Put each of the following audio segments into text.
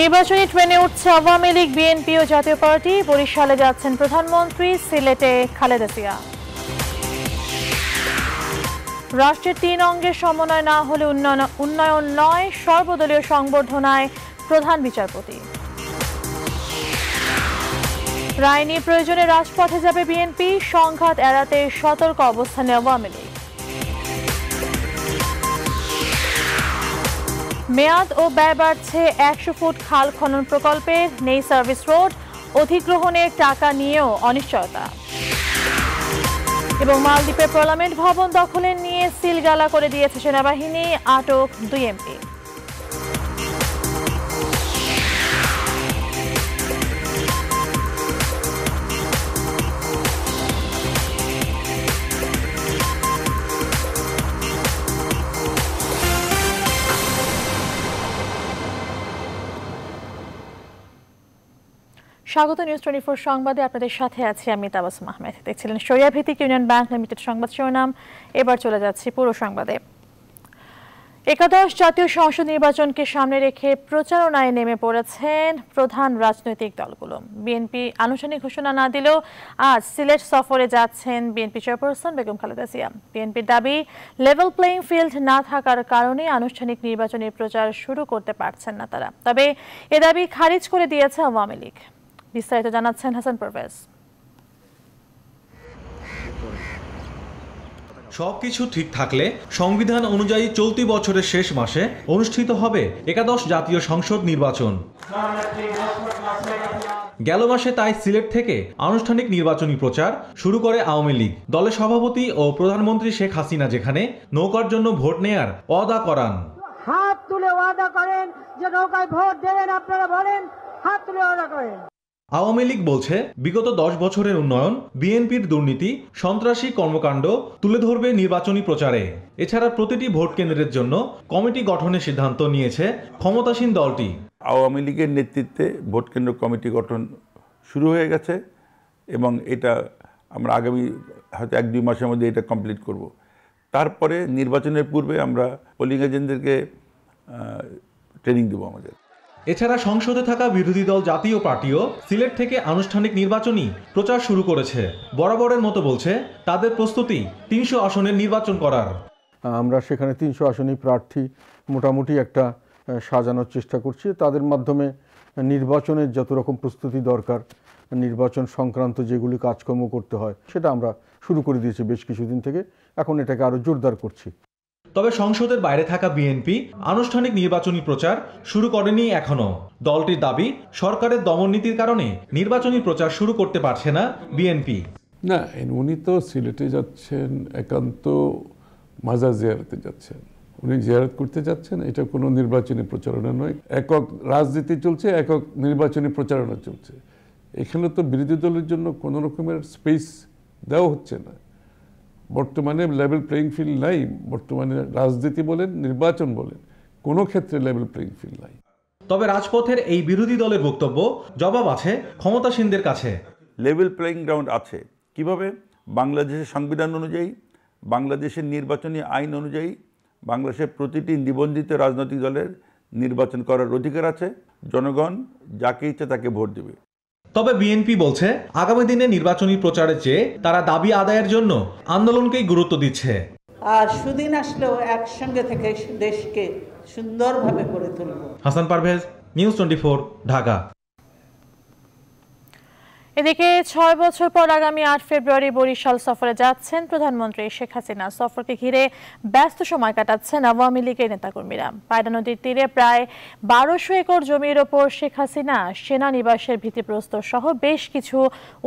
নির্বাচনী ট্রেনে উঠছে আওয়ামী লীগ বিএনপি ও জাতীয় পার্টি বরিশালে যাচ্ছেন প্রধানমন্ত্রী সিলেটে খালেদা জিয়া রাষ্ট্রের তিন অঙ্গের সমন্বয় না হলে উন্নয়ন উন্নয়ন নয় সর্বদলীয় সংবর্ধনায় প্রধান বিচারপতি রায় নিয়ে প্রয়োজনে রাজপথে যাবে বিএনপি সংঘাত এড়াতে সতর্ক অবস্থানে আওয়ামী লীগ মেয়াদ ও ব্যয় বাড়ছে একশো ফুট খাল খনন প্রকল্পে নেই সার্ভিস রোড অধিগ্রহণের টাকা নিয়েও অনিশ্চয়তা এবং মালদ্বীপের পার্লামেন্ট ভবন দখলের নিয়ে সিলগালা করে দিয়েছে সেনাবাহিনী আটক দুই এমপি স্বাগত নিউজ টোয়েন্টি ফোর সংবাদে আপনাদের সাথে আছি আমি তাবাসুম আহমেদ দেখছিলেন সরিয়া ভিত্তিক ইউনিয়ন ব্যাংক লিমিটেড সংবাদ শিরোনাম এবার চলে যাচ্ছি পুরো সংবাদে একাদশ জাতীয় সংসদ নির্বাচনকে সামনে রেখে প্রচারণায় নেমে পড়েছেন প্রধান রাজনৈতিক দলগুলো বিএনপি আনুষ্ঠানিক ঘোষণা না দিলেও আজ সিলেট সফরে যাচ্ছেন বিএনপি চেয়ারপারসন বেগম খালেদা জিয়া বিএনপির দাবি লেভেল প্লেইং ফিল্ড না থাকার কারণে আনুষ্ঠানিক নির্বাচনের প্রচার শুরু করতে পারছেন না তারা তবে এ দাবি খারিজ করে দিয়েছে আওয়ামী লীগ বিস্তারিত জানাচ্ছেন হাসান পারভেজ সবকিছু ঠিক থাকলে সংবিধান অনুযায়ী চলতি বছরের শেষ মাসে অনুষ্ঠিত হবে একাদশ জাতীয় সংসদ নির্বাচন গেল মাসে তাই সিলেট থেকে আনুষ্ঠানিক নির্বাচনী প্রচার শুরু করে আওয়ামী লীগ দলের সভাপতি ও প্রধানমন্ত্রী শেখ হাসিনা যেখানে নৌকার জন্য ভোট নেয়ার অদা করান হাত তুলে ওয়াদা করেন যে নৌকায় ভোট দেবেন আপনারা বলেন হাত তুলে ওয়াদা করেন আওয়ামী লীগ বলছে বিগত দশ বছরের উন্নয়ন বিএনপির দুর্নীতি সন্ত্রাসী কর্মকাণ্ড তুলে ধরবে নির্বাচনী প্রচারে এছাড়া প্রতিটি ভোট কেন্দ্রের জন্য কমিটি গঠনের সিদ্ধান্ত নিয়েছে ক্ষমতাসীন দলটি আওয়ামী লীগের নেতৃত্বে ভোট কেন্দ্র কমিটি গঠন শুরু হয়ে গেছে এবং এটা আমরা আগামী হয়তো এক দুই মাসের মধ্যে এটা কমপ্লিট করব। তারপরে নির্বাচনের পূর্বে আমরা পোলিং এজেন্টদেরকে ট্রেনিং দেবো আমাদের এছাড়া সংসদে থাকা বিরোধী দল জাতীয় পার্টিও সিলেট থেকে আনুষ্ঠানিক নির্বাচনী প্রচার শুরু করেছে বরাবরের মতো বলছে তাদের প্রস্তুতি তিনশো আসনের নির্বাচন করার আমরা সেখানে তিনশো আসনই প্রার্থী মোটামুটি একটা সাজানোর চেষ্টা করছি তাদের মাধ্যমে নির্বাচনের যত রকম প্রস্তুতি দরকার নির্বাচন সংক্রান্ত যেগুলি কাজকর্ম করতে হয় সেটা আমরা শুরু করে দিয়েছি বেশ কিছুদিন থেকে এখন এটাকে আরও জোরদার করছি তবে সংসদের বাইরে থাকা বিএনপি আনুষ্ঠানিক নির্বাচনী প্রচার শুরু করেনি এখনও দলটির দাবি সরকারের দমননীতির কারণে নির্বাচনী প্রচার শুরু করতে পারছে না বিএনপি না উনি তো সিলেটে যাচ্ছেন একান্ত মাজার জিয়ারতে যাচ্ছেন উনি জিয়ারত করতে যাচ্ছেন এটা কোনো নির্বাচনী প্রচারণা নয় একক রাজনীতি চলছে একক নির্বাচনী প্রচারণা চলছে এখানে তো বিরোধী দলের জন্য কোনো রকমের স্পেস দেওয়া হচ্ছে না বর্তমানে লেভেল প্লেয়িং ফিল্ড নাই বর্তমানে রাজনীতি বলেন নির্বাচন বলেন কোনো ক্ষেত্রে লেভেল প্লেয়িং ফিল্ড নাই তবে রাজপথের এই বিরোধী দলের বক্তব্য জবাব আছে ক্ষমতাসীনদের কাছে লেভেল প্লেয়িং গ্রাউন্ড আছে কিভাবে বাংলাদেশের সংবিধান অনুযায়ী বাংলাদেশের নির্বাচনী আইন অনুযায়ী বাংলাদেশের প্রতিটি নিবন্ধিত রাজনৈতিক দলের নির্বাচন করার অধিকার আছে জনগণ যাকে ইচ্ছে তাকে ভোট দেবে তবে বিএনপি বলছে আগামী দিনে নির্বাচনী প্রচারে চেয়ে তারা দাবি আদায়ের জন্য আন্দোলনকেই গুরুত্ব দিচ্ছে আর সুদিন আসলেও একসঙ্গে থেকে দেশকে সুন্দরভাবে করে তুলব হাসান পারভেজ নিউজ টোয়েন্টি ঢাকা এদিকে ছয় বছর পর আগামী আট ফেব্রুয়ারি বরিশাল সফরে যাচ্ছেন প্রধানমন্ত্রী শেখ হাসিনা সফরকে ঘিরে ব্যস্ত সময় কাটাচ্ছেন আওয়ামী লীগের নেতাকর্মীরা পায়রা নদীর তীরে প্রায় বারোশো একর জমির ওপর শেখ হাসিনা সেনানিবাসের ভিত্তিপ্রস্তর সহ বেশ কিছু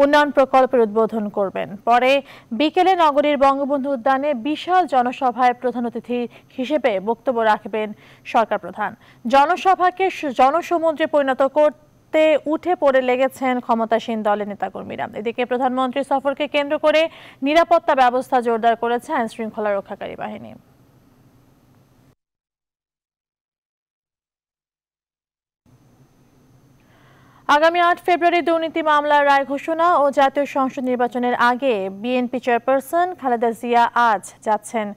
উন্নয়ন প্রকল্পের উদ্বোধন করবেন পরে বিকেলে নগরীর বঙ্গবন্ধু উদ্যানে বিশাল জনসভায় প্রধান অতিথি হিসেবে বক্তব্য রাখবেন সরকার প্রধান জনসভাকে জনসমুদ্রে পরিণত করতে করতে উঠে পড়ে লেগেছেন ক্ষমতাসীন দলের নেতাকর্মীরা এদিকে প্রধানমন্ত্রী সফরকে কেন্দ্র করে নিরাপত্তা ব্যবস্থা জোরদার করেছে আইন শৃঙ্খলা রক্ষাকারী বাহিনী আগামী আট ফেব্রুয়ারি দুর্নীতি মামলার রায় ঘোষণা ও জাতীয় সংসদ নির্বাচনের আগে বিএনপি চেয়ারপারসন খালেদা জিয়া আজ যাচ্ছেন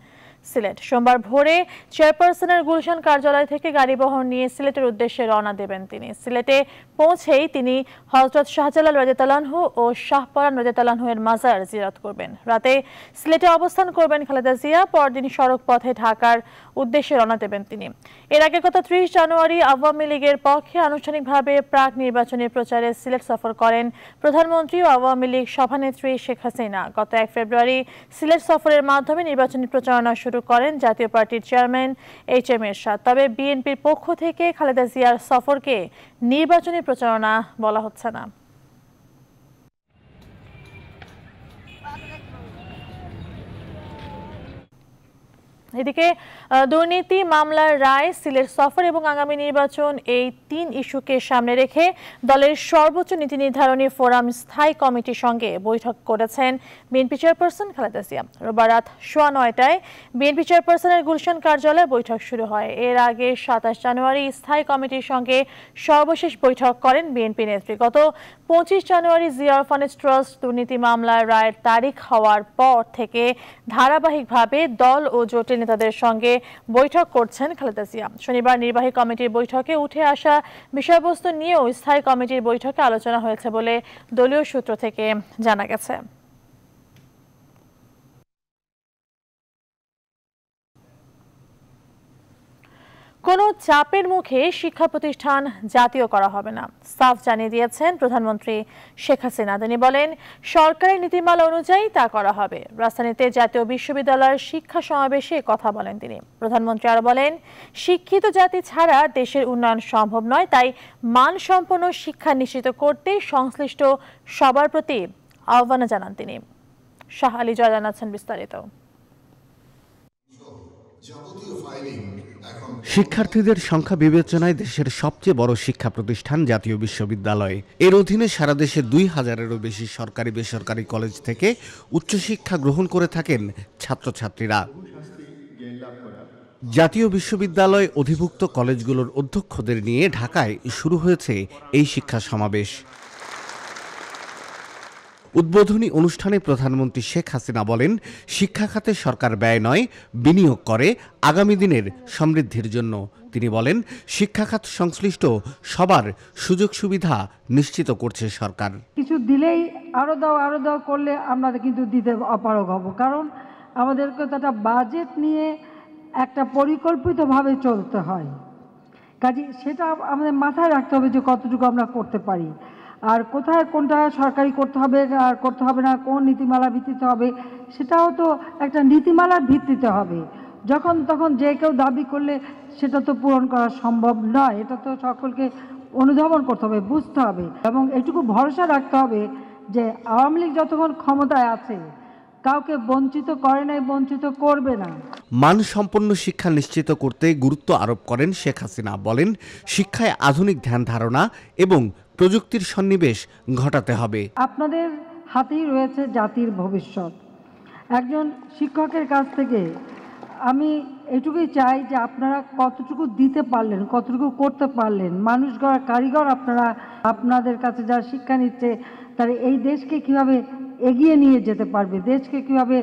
সিলেট সোমবার ভোরে চেয়ারপারসনের গুলশান কার্যালয় থেকে গাড়ি বহন নিয়ে সিলেটের উদ্দেশ্যে রওনা দেবেন তিনি সিলেটে পৌঁছেই তিনি হজরত শাহজালাল রাজেতালানহু ও শাহপরান রাজেতালানহু এর মাজার জিয়ারত করবেন রাতে সিলেটে অবস্থান করবেন খালেদা জিয়া পরদিন সড়ক পথে ঢাকার উদ্দেশ্যে রওনা দেবেন তিনি এর আগে গত ত্রিশ জানুয়ারি আওয়ামী লীগের পক্ষে আনুষ্ঠানিকভাবে প্রাক নির্বাচনী প্রচারে সিলেট সফর করেন প্রধানমন্ত্রী ও আওয়ামী লীগ সভানেত্রী শেখ হাসিনা গত এক ফেব্রুয়ারি সিলেট সফরের মাধ্যমে নির্বাচনী প্রচারণা শুরু শুরু করেন জাতীয় পার্টির চেয়ারম্যান এইচ এম এরশাদ তবে বিএনপির পক্ষ থেকে খালেদা জিয়ার সফরকে নির্বাচনী প্রচারণা বলা হচ্ছে না এদিকে দুর্নীতি মামলার রায় সিলেট সফর এবং আগামী নির্বাচন এই তিন ইস্যুকে সামনে রেখে দলের সর্বোচ্চ নীতি নির্ধারণী ফোরাম স্থায়ী কমিটির সঙ্গে বৈঠক করেছেন বিএনপি চেয়ারপারসন খালেদা জিয়া রোববার রাত সোয়া নয়টায় বিএনপি চেয়ারপারসনের গুলশান কার্যালয়ে বৈঠক শুরু হয় এর আগে সাতাশ জানুয়ারি স্থায়ী কমিটির সঙ্গে সর্বশেষ বৈঠক করেন বিএনপি নেত্রী গত পঁচিশ জানুয়ারি জিয়া অরফানেজ ট্রাস্ট দুর্নীতি মামলার রায়ের তারিখ হওয়ার পর থেকে ধারাবাহিকভাবে দল ও জোটের নেতাদের সঙ্গে বৈঠক করছেন খালেদা জিয়া শনিবার নির্বাহী কমিটির বৈঠকে উঠে আসা বিষয়বস্তু নিয়েও স্থায়ী কমিটির বৈঠকে আলোচনা হয়েছে বলে দলীয় সূত্র থেকে জানা গেছে কোনো চাপের মুখে শিক্ষা প্রতিষ্ঠান জাতীয় করা হবে না সাফ জানিয়ে দিয়েছেন প্রধানমন্ত্রী শেখ হাসিনা তিনি বলেন সরকারের নীতিমালা অনুযায়ী তা করা হবে রাজধানীতে জাতীয় বিশ্ববিদ্যালয়ের শিক্ষা সমাবেশে কথা বলেন তিনি প্রধানমন্ত্রী আরো বলেন শিক্ষিত জাতি ছাড়া দেশের উন্নয়ন সম্ভব নয় তাই মানসম্পন্ন শিক্ষা নিশ্চিত করতে সংশ্লিষ্ট সবার প্রতি আহ্বান জানান তিনি শাহ আলী জয় জানাচ্ছেন বিস্তারিত শিক্ষার্থীদের সংখ্যা বিবেচনায় দেশের সবচেয়ে বড় শিক্ষা প্রতিষ্ঠান জাতীয় বিশ্ববিদ্যালয় এর অধীনে সারা দেশে দুই হাজারেরও বেশি সরকারি বেসরকারি কলেজ থেকে উচ্চশিক্ষা গ্রহণ করে থাকেন ছাত্রছাত্রীরা জাতীয় বিশ্ববিদ্যালয় অধিভুক্ত কলেজগুলোর অধ্যক্ষদের নিয়ে ঢাকায় শুরু হয়েছে এই শিক্ষা সমাবেশ উদ্বোধনী অনুষ্ঠানে প্রধানমন্ত্রী শেখ হাসিনা বলেন শিক্ষা খাতে সরকার ব্যয় নয় বিনিয়োগ করে আগামী দিনের সমৃদ্ধির জন্য তিনি বলেন শিক্ষাখাত সংশ্লিষ্ট সবার সুযোগ সুবিধা নিশ্চিত করছে সরকার কিছু দিলেই আরো দাও আরো দাও করলে আমরা কিন্তু দিতে অপারগ হব কারণ আমাদেরকে তো একটা বাজেট নিয়ে একটা পরিকল্পিতভাবে চলতে হয় কাজে সেটা আমাদের মাথায় রাখতে হবে যে কতটুকু আমরা করতে পারি আর কোথায় কোনটা সরকারি করতে হবে আর করতে হবে না কোন নীতিমালা ভিত্তিতে হবে সেটাও তো একটা নীতিমালার ভিত্তিতে হবে যখন তখন যে কেউ দাবি করলে সেটা তো পূরণ করা সম্ভব নয় এটা তো সকলকে অনুধাবন করতে হবে বুঝতে হবে এবং এটুকু ভরসা রাখতে হবে যে আওয়ামী লীগ যতক্ষণ ক্ষমতায় আছে কাউকে বঞ্চিত করে নাই বঞ্চিত করবে না মানসম্পন্ন শিক্ষা নিশ্চিত করতে গুরুত্ব আরোপ করেন শেখ হাসিনা বলেন শিক্ষায় আধুনিক ধ্যান ধারণা এবং প্রযুক্তির সন্নিবেশ ঘটাতে হবে আপনাদের হাতেই রয়েছে জাতির ভবিষ্যৎ একজন শিক্ষকের কাছ থেকে আমি এটুকুই চাই যে আপনারা কতটুকু দিতে পারলেন কতটুকু করতে পারলেন মানুষ গড়া কারিগর আপনারা আপনাদের কাছে যারা শিক্ষা নিচ্ছে তারা এই দেশকে কিভাবে এগিয়ে নিয়ে যেতে পারবে দেশকে কিভাবে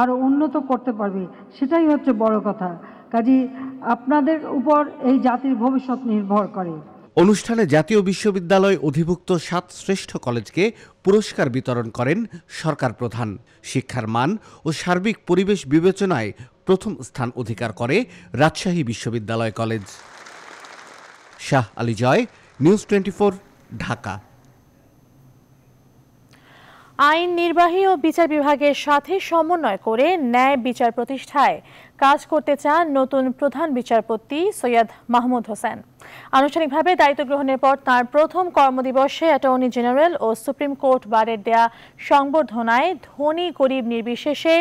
আরও উন্নত করতে পারবে সেটাই হচ্ছে বড় কথা কাজী আপনাদের উপর এই জাতির ভবিষ্যৎ নির্ভর করে অনুষ্ঠানে জাতীয় বিশ্ববিদ্যালয় অধিভুক্ত সাত শ্রেষ্ঠ কলেজকে পুরস্কার বিতরণ করেন সরকার প্রধান শিক্ষার মান ও সার্বিক পরিবেশ বিবেচনায় প্রথম স্থান অধিকার করে রাজশাহী বিশ্ববিদ্যালয় college Shah Ali Joy news twenty Dhaka আইন নির্বাহী ও বিচার বিভাগের সাথে সমন্বয় করে ন্যায় বিচার প্রতিষ্ঠায় কাজ করতে চান নতুন প্রধান বিচারপতি সৈয়দ মাহমুদ হোসেন আনুষ্ঠানিকভাবে দায়িত্ব গ্রহণের পর তার প্রথম কর্মদিবসে অ্যাটর্নি জেনারেল ও সুপ্রিম কোর্ট বারের দেয়া সংবর্ধনায় ধনী গরিব নির্বিশেষে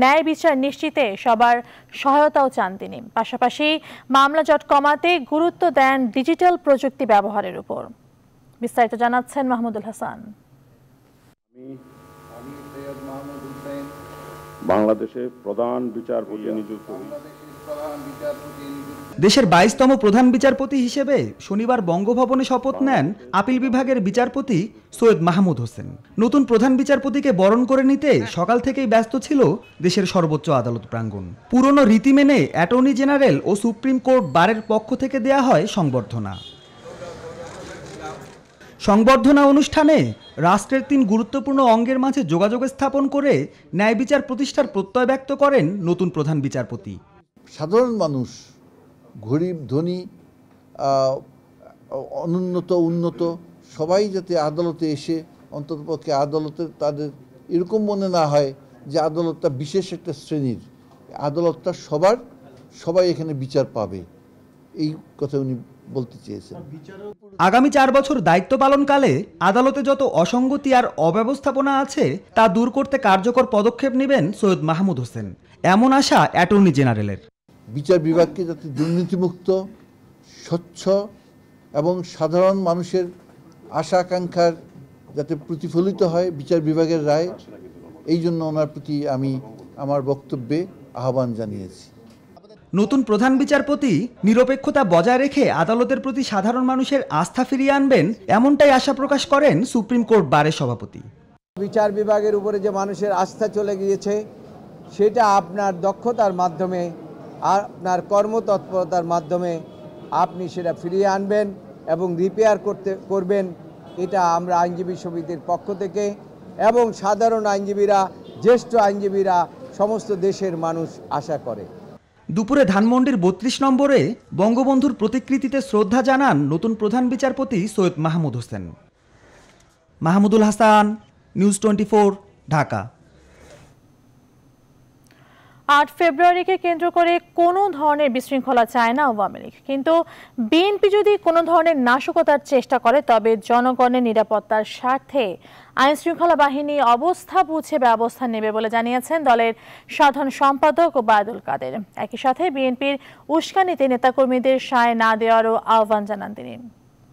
ন্যায় বিচার নিশ্চিতে সবার সহায়তাও চান তিনি পাশাপাশি মামলা জট কমাতে গুরুত্ব দেন ডিজিটাল প্রযুক্তি ব্যবহারের উপর বিস্তারিত জানাচ্ছেন মাহমুদুল হাসান বাংলাদেশের প্রধান বিচারপতি নিযুক্ত দেশের বাইশতম প্রধান বিচারপতি হিসেবে শনিবার বঙ্গভবনে শপথ নেন আপিল বিভাগের বিচারপতি সৈয়দ মাহমুদ হোসেন নতুন প্রধান বিচারপতিকে বরণ করে নিতে সকাল থেকেই ব্যস্ত ছিল দেশের সর্বোচ্চ আদালত প্রাঙ্গণ পুরনো রীতি মেনে অ্যাটর্নি জেনারেল ও সুপ্রিম কোর্ট বারের পক্ষ থেকে দেয়া হয় সংবর্ধনা সংবর্ধনা অনুষ্ঠানে রাষ্ট্রের তিন গুরুত্বপূর্ণ অঙ্গের মাঝে যোগাযোগ স্থাপন করে ন্যায় বিচার প্রতিষ্ঠার প্রত্যয় ব্যক্ত করেন নতুন প্রধান বিচারপতি সাধারণ মানুষ গরিব ধনী অনুন্নত উন্নত সবাই যাতে আদালতে এসে অন্ততপক্ষে আদালতে তাদের এরকম মনে না হয় যে আদালতটা বিশেষ একটা শ্রেণীর আদালতটা সবার সবাই এখানে বিচার পাবে এই কথা উনি বলতে চেয়েছেন আগামী চার বছর দায়িত্ব পালনকালে আদালতে যত অসঙ্গতি আর অব্যবস্থাপনা আছে তা দূর করতে কার্যকর পদক্ষেপ নেবেন সৈয়দ মাহমুদ হোসেন এমন আশা অ্যাটর্নি জেনারেলের বিচার বিভাগকে যাতে দুর্নীতিমুক্ত স্বচ্ছ এবং সাধারণ মানুষের আশা আকাঙ্ক্ষার যাতে প্রতিফলিত হয় বিচার বিভাগের রায় এই জন্য ওনার প্রতি আমি আমার বক্তব্যে আহ্বান জানিয়েছি নতুন প্রধান বিচারপতি নিরপেক্ষতা বজায় রেখে আদালতের প্রতি সাধারণ মানুষের আস্থা ফিরিয়ে আনবেন এমনটাই আশা প্রকাশ করেন সুপ্রিম কোর্ট বারে সভাপতি বিচার বিভাগের উপরে যে মানুষের আস্থা চলে গিয়েছে সেটা আপনার দক্ষতার মাধ্যমে আপনার কর্মতৎপরতার মাধ্যমে আপনি সেটা ফিরিয়ে আনবেন এবং রিপেয়ার করতে করবেন এটা আমরা আইনজীবী সমিতির পক্ষ থেকে এবং সাধারণ আইনজীবীরা জ্যেষ্ঠ আইনজীবীরা সমস্ত দেশের মানুষ আশা করে দুপুরে ধানমন্ডির বত্রিশ নম্বরে বঙ্গবন্ধুর প্রতিকৃতিতে শ্রদ্ধা জানান নতুন প্রধান বিচারপতি সৈয়দ মাহমুদ হোসেন মাহমুদুল হাসান নিউজ টোয়েন্টি ঢাকা আট ফেব্রুয়ারিকে কেন্দ্র করে কোনো ধরনের বিশৃঙ্খলা চায় না আওয়ামী লীগ কিন্তু বিএনপি যদি কোনো ধরনের নাশকতার চেষ্টা করে তবে জনগণের নিরাপত্তার স্বার্থে আইন শৃঙ্খলা বাহিনী অবস্থা বুঝে ব্যবস্থা নেবে বলে জানিয়েছেন দলের সাধারণ সম্পাদক ওবায়দুল কাদের একই সাথে বিএনপির উস্কানিতে নেতাকর্মীদের সায় না দেওয়ারও আহ্বান জানান তিনি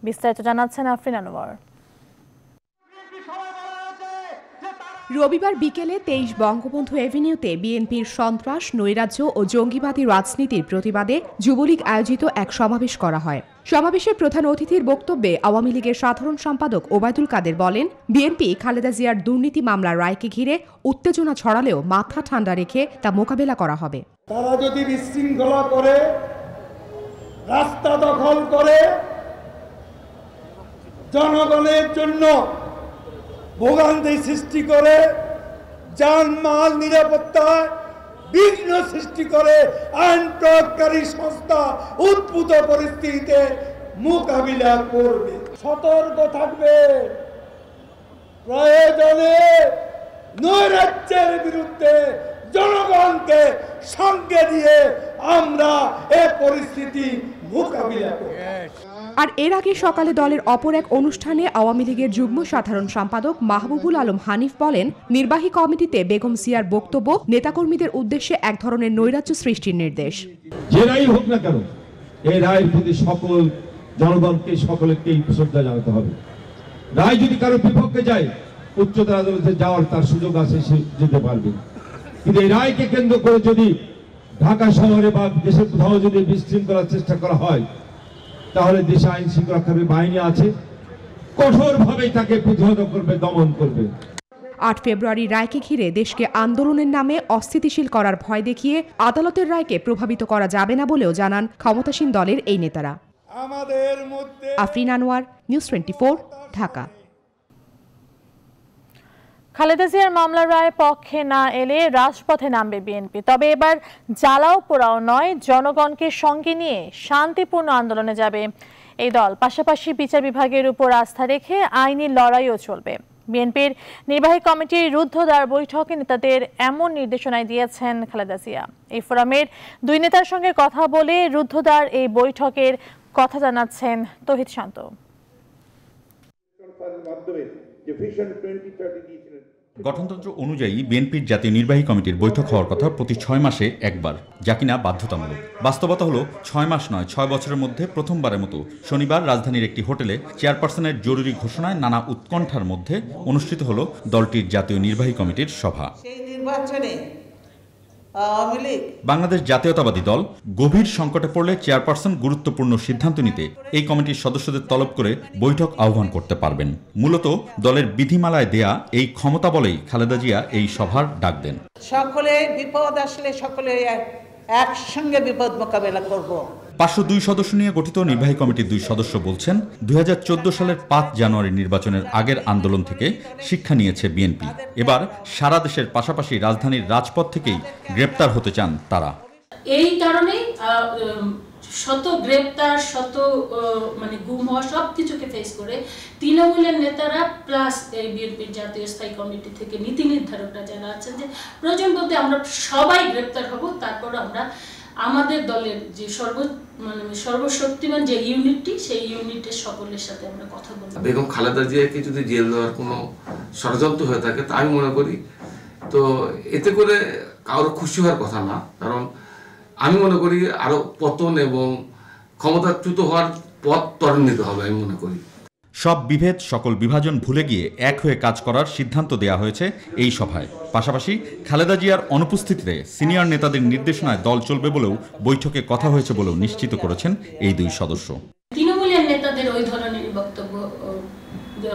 বিস্তারিত জানাচ্ছেন আফরিন আনোয়ার রবিবার বিকেলে তেইশ বঙ্গবন্ধু এভিনিউতে বিএনপির সন্ত্রাস নৈরাজ্য ও জঙ্গিবাদী রাজনীতির প্রতিবাদে যুবলীগ আয়োজিত এক সমাবেশ করা হয় সমাবেশের প্রধান অতিথির বক্তব্যে আওয়ামী লীগের সাধারণ সম্পাদক ওবায়দুল কাদের বলেন বিএনপি খালেদা জিয়ার দুর্নীতি মামলার রায়কে ঘিরে উত্তেজনা ছড়ালেও মাথা ঠান্ডা রেখে তা মোকাবেলা করা হবে তারা যদি বিশৃঙ্খলা করে রাস্তা দখল করে জনগণের জন্য ভোগান্তি সৃষ্টি করে মাল নিরাপত্তায় বিঘ্ন সৃষ্টি করে আইন প্রয়োগকারী সংস্থা উদ্ভূত পরিস্থিতিতে মোকাবিলা করবে সতর্ক থাকবে প্রয়োজনে নৈরাজ্যের বিরুদ্ধে জনগণকে সঙ্গে দিয়ে আমরা এ পরিস্থিতি মোকাবিলা করব আর এর আগে সকালে দলের অপর এক অনুষ্ঠানে আওয়ামী লীগের যুগ্ম সাধারণ সম্পাদক মাহবুবুল আলম হানিফ বলেন নির্বাহী কমিটিতে বেগম সিয়ার বক্তব্য নেতাকর্মীদের উদ্দেশ্যে এক ধরনের নৈরাজ্য সৃষ্টির নির্দেশ যে রায় হোক না কেন এই রায়ের প্রতি সকল জনগণকে সকলকেই শ্রদ্ধা জানাতে হবে রায় যদি কারো বিপক্ষে যায় উচ্চতর আদালতে যাওয়ার তার সুযোগ আছে সে যেতে পারবে কিন্তু এই রায়কে কেন্দ্র করে যদি ঢাকা শহরে বা দেশের কোথাও যদি বিশৃঙ্খলার চেষ্টা করা হয় তাহলে দেশে আইন শৃঙ্খলা বাহিনী আছে কঠোরভাবেই তাকে প্রতিহত করবে দমন করবে আট ফেব্রুয়ারি রায়কে ঘিরে দেশকে আন্দোলনের নামে অস্থিতিশীল করার ভয় দেখিয়ে আদালতের রায়কে প্রভাবিত করা যাবে না বলেও জানান ক্ষমতাসীন দলের এই নেতারা আফরিন আনোয়ার নিউজ টোয়েন্টি ঢাকা খালেদা জিয়ার মামলার রায় পক্ষে না এলে রাজপথে নামবে বিএনপি তবে এবার জ্বালাও পোড়াও নয় জনগণকে সঙ্গে নিয়ে শান্তিপূর্ণ আন্দোলনে যাবে এই দল পাশাপাশি বিচার বিভাগের উপর আস্থা রেখে আইনি লড়াইও চলবে বিএনপির নির্বাহী কমিটির রুদ্ধদ্বার বৈঠকে নেতাদের এমন নির্দেশনায় দিয়েছেন খালেদা জিয়া এই ফোরামের দুই নেতার সঙ্গে কথা বলে রুদ্ধদ্বার এই বৈঠকের কথা জানাচ্ছেন তহিত শান্ত যে ভিশন টোয়েন্টি থার্টি গঠনতন্ত্র অনুযায়ী বিএনপির জাতীয় নির্বাহী কমিটির বৈঠক হওয়ার কথা প্রতি ছয় মাসে একবার যা কিনা বাধ্যতামূলক বাস্তবতা হলো ছয় মাস নয় ছয় বছরের মধ্যে প্রথমবারের মতো শনিবার রাজধানীর একটি হোটেলে চেয়ারপারসনের জরুরি ঘোষণায় নানা উৎকণ্ঠার মধ্যে অনুষ্ঠিত হলো দলটির জাতীয় নির্বাহী কমিটির সভা সেই নির্বাচনে বাংলাদেশ জাতীয়তাবাদী দল গভীর সংকটে পড়লে চেয়ারপারসন গুরুত্বপূর্ণ সিদ্ধান্ত নিতে এই কমিটির সদস্যদের তলব করে বৈঠক আহ্বান করতে পারবেন মূলত দলের বিধিমালায় দেয়া এই ক্ষমতা বলেই খালেদা জিয়া এই সভার ডাক দেন সকলে বিপদ আসলে সকলে একসঙ্গে বিপদ মোকাবেলা করব পাঁচশো দুই সদস্য নিয়ে গঠিত নির্বাহী কমিটির দুই সদস্য বলছেন দুই সালের পাঁচ জানুয়ারি নির্বাচনের আগের আন্দোলন থেকে শিক্ষা নিয়েছে বিএনপি এবার সারা দেশের পাশাপাশি রাজধানীর রাজপথ থেকেই গ্রেপ্তার হতে চান তারা এই কারণে শত গ্রেপ্তার শত মানে গুম হওয়া সব কিছুকে ফেস করে তৃণমূলের নেতারা প্লাস এই বিএনপির জাতীয় স্থায়ী কমিটি থেকে নীতি নির্ধারকরা যারা আছেন যে প্রয়োজন বলতে আমরা সবাই গ্রেপ্তার হব তারপর আমরা আমাদের দলের যে সর্ব মানে সর্বশক্তিমান যে ইউনিটটি সেই ইউনিটের সকলের সাথে আমরা কথা বলব বেগম খালেদা জিয়াকে যদি জেল দেওয়ার কোনো ষড়যন্ত্র হয়ে থাকে তা আমি মনে করি তো এতে করে কারোর খুশি হওয়ার কথা না কারণ আমি মনে করি আরও পতন এবং ক্ষমতাচ্যুত হওয়ার পথ ত্বরান্বিত হবে আমি মনে করি সব বিভেদ সকল বিভাজন ভুলে গিয়ে এক হয়ে কাজ করার সিদ্ধান্ত দেয়া হয়েছে এই সভায় পাশাপাশি খালেদা জিয়ার অনুপস্থিতিতে সিনিয়র নেতাদের নির্দেশনায় দল চলবে বলেও বৈঠকে কথা হয়েছে বলেও নিশ্চিত করেছেন এই দুই সদস্য তৃণমূলের নেতাদের ওই ধরনের বক্তব্য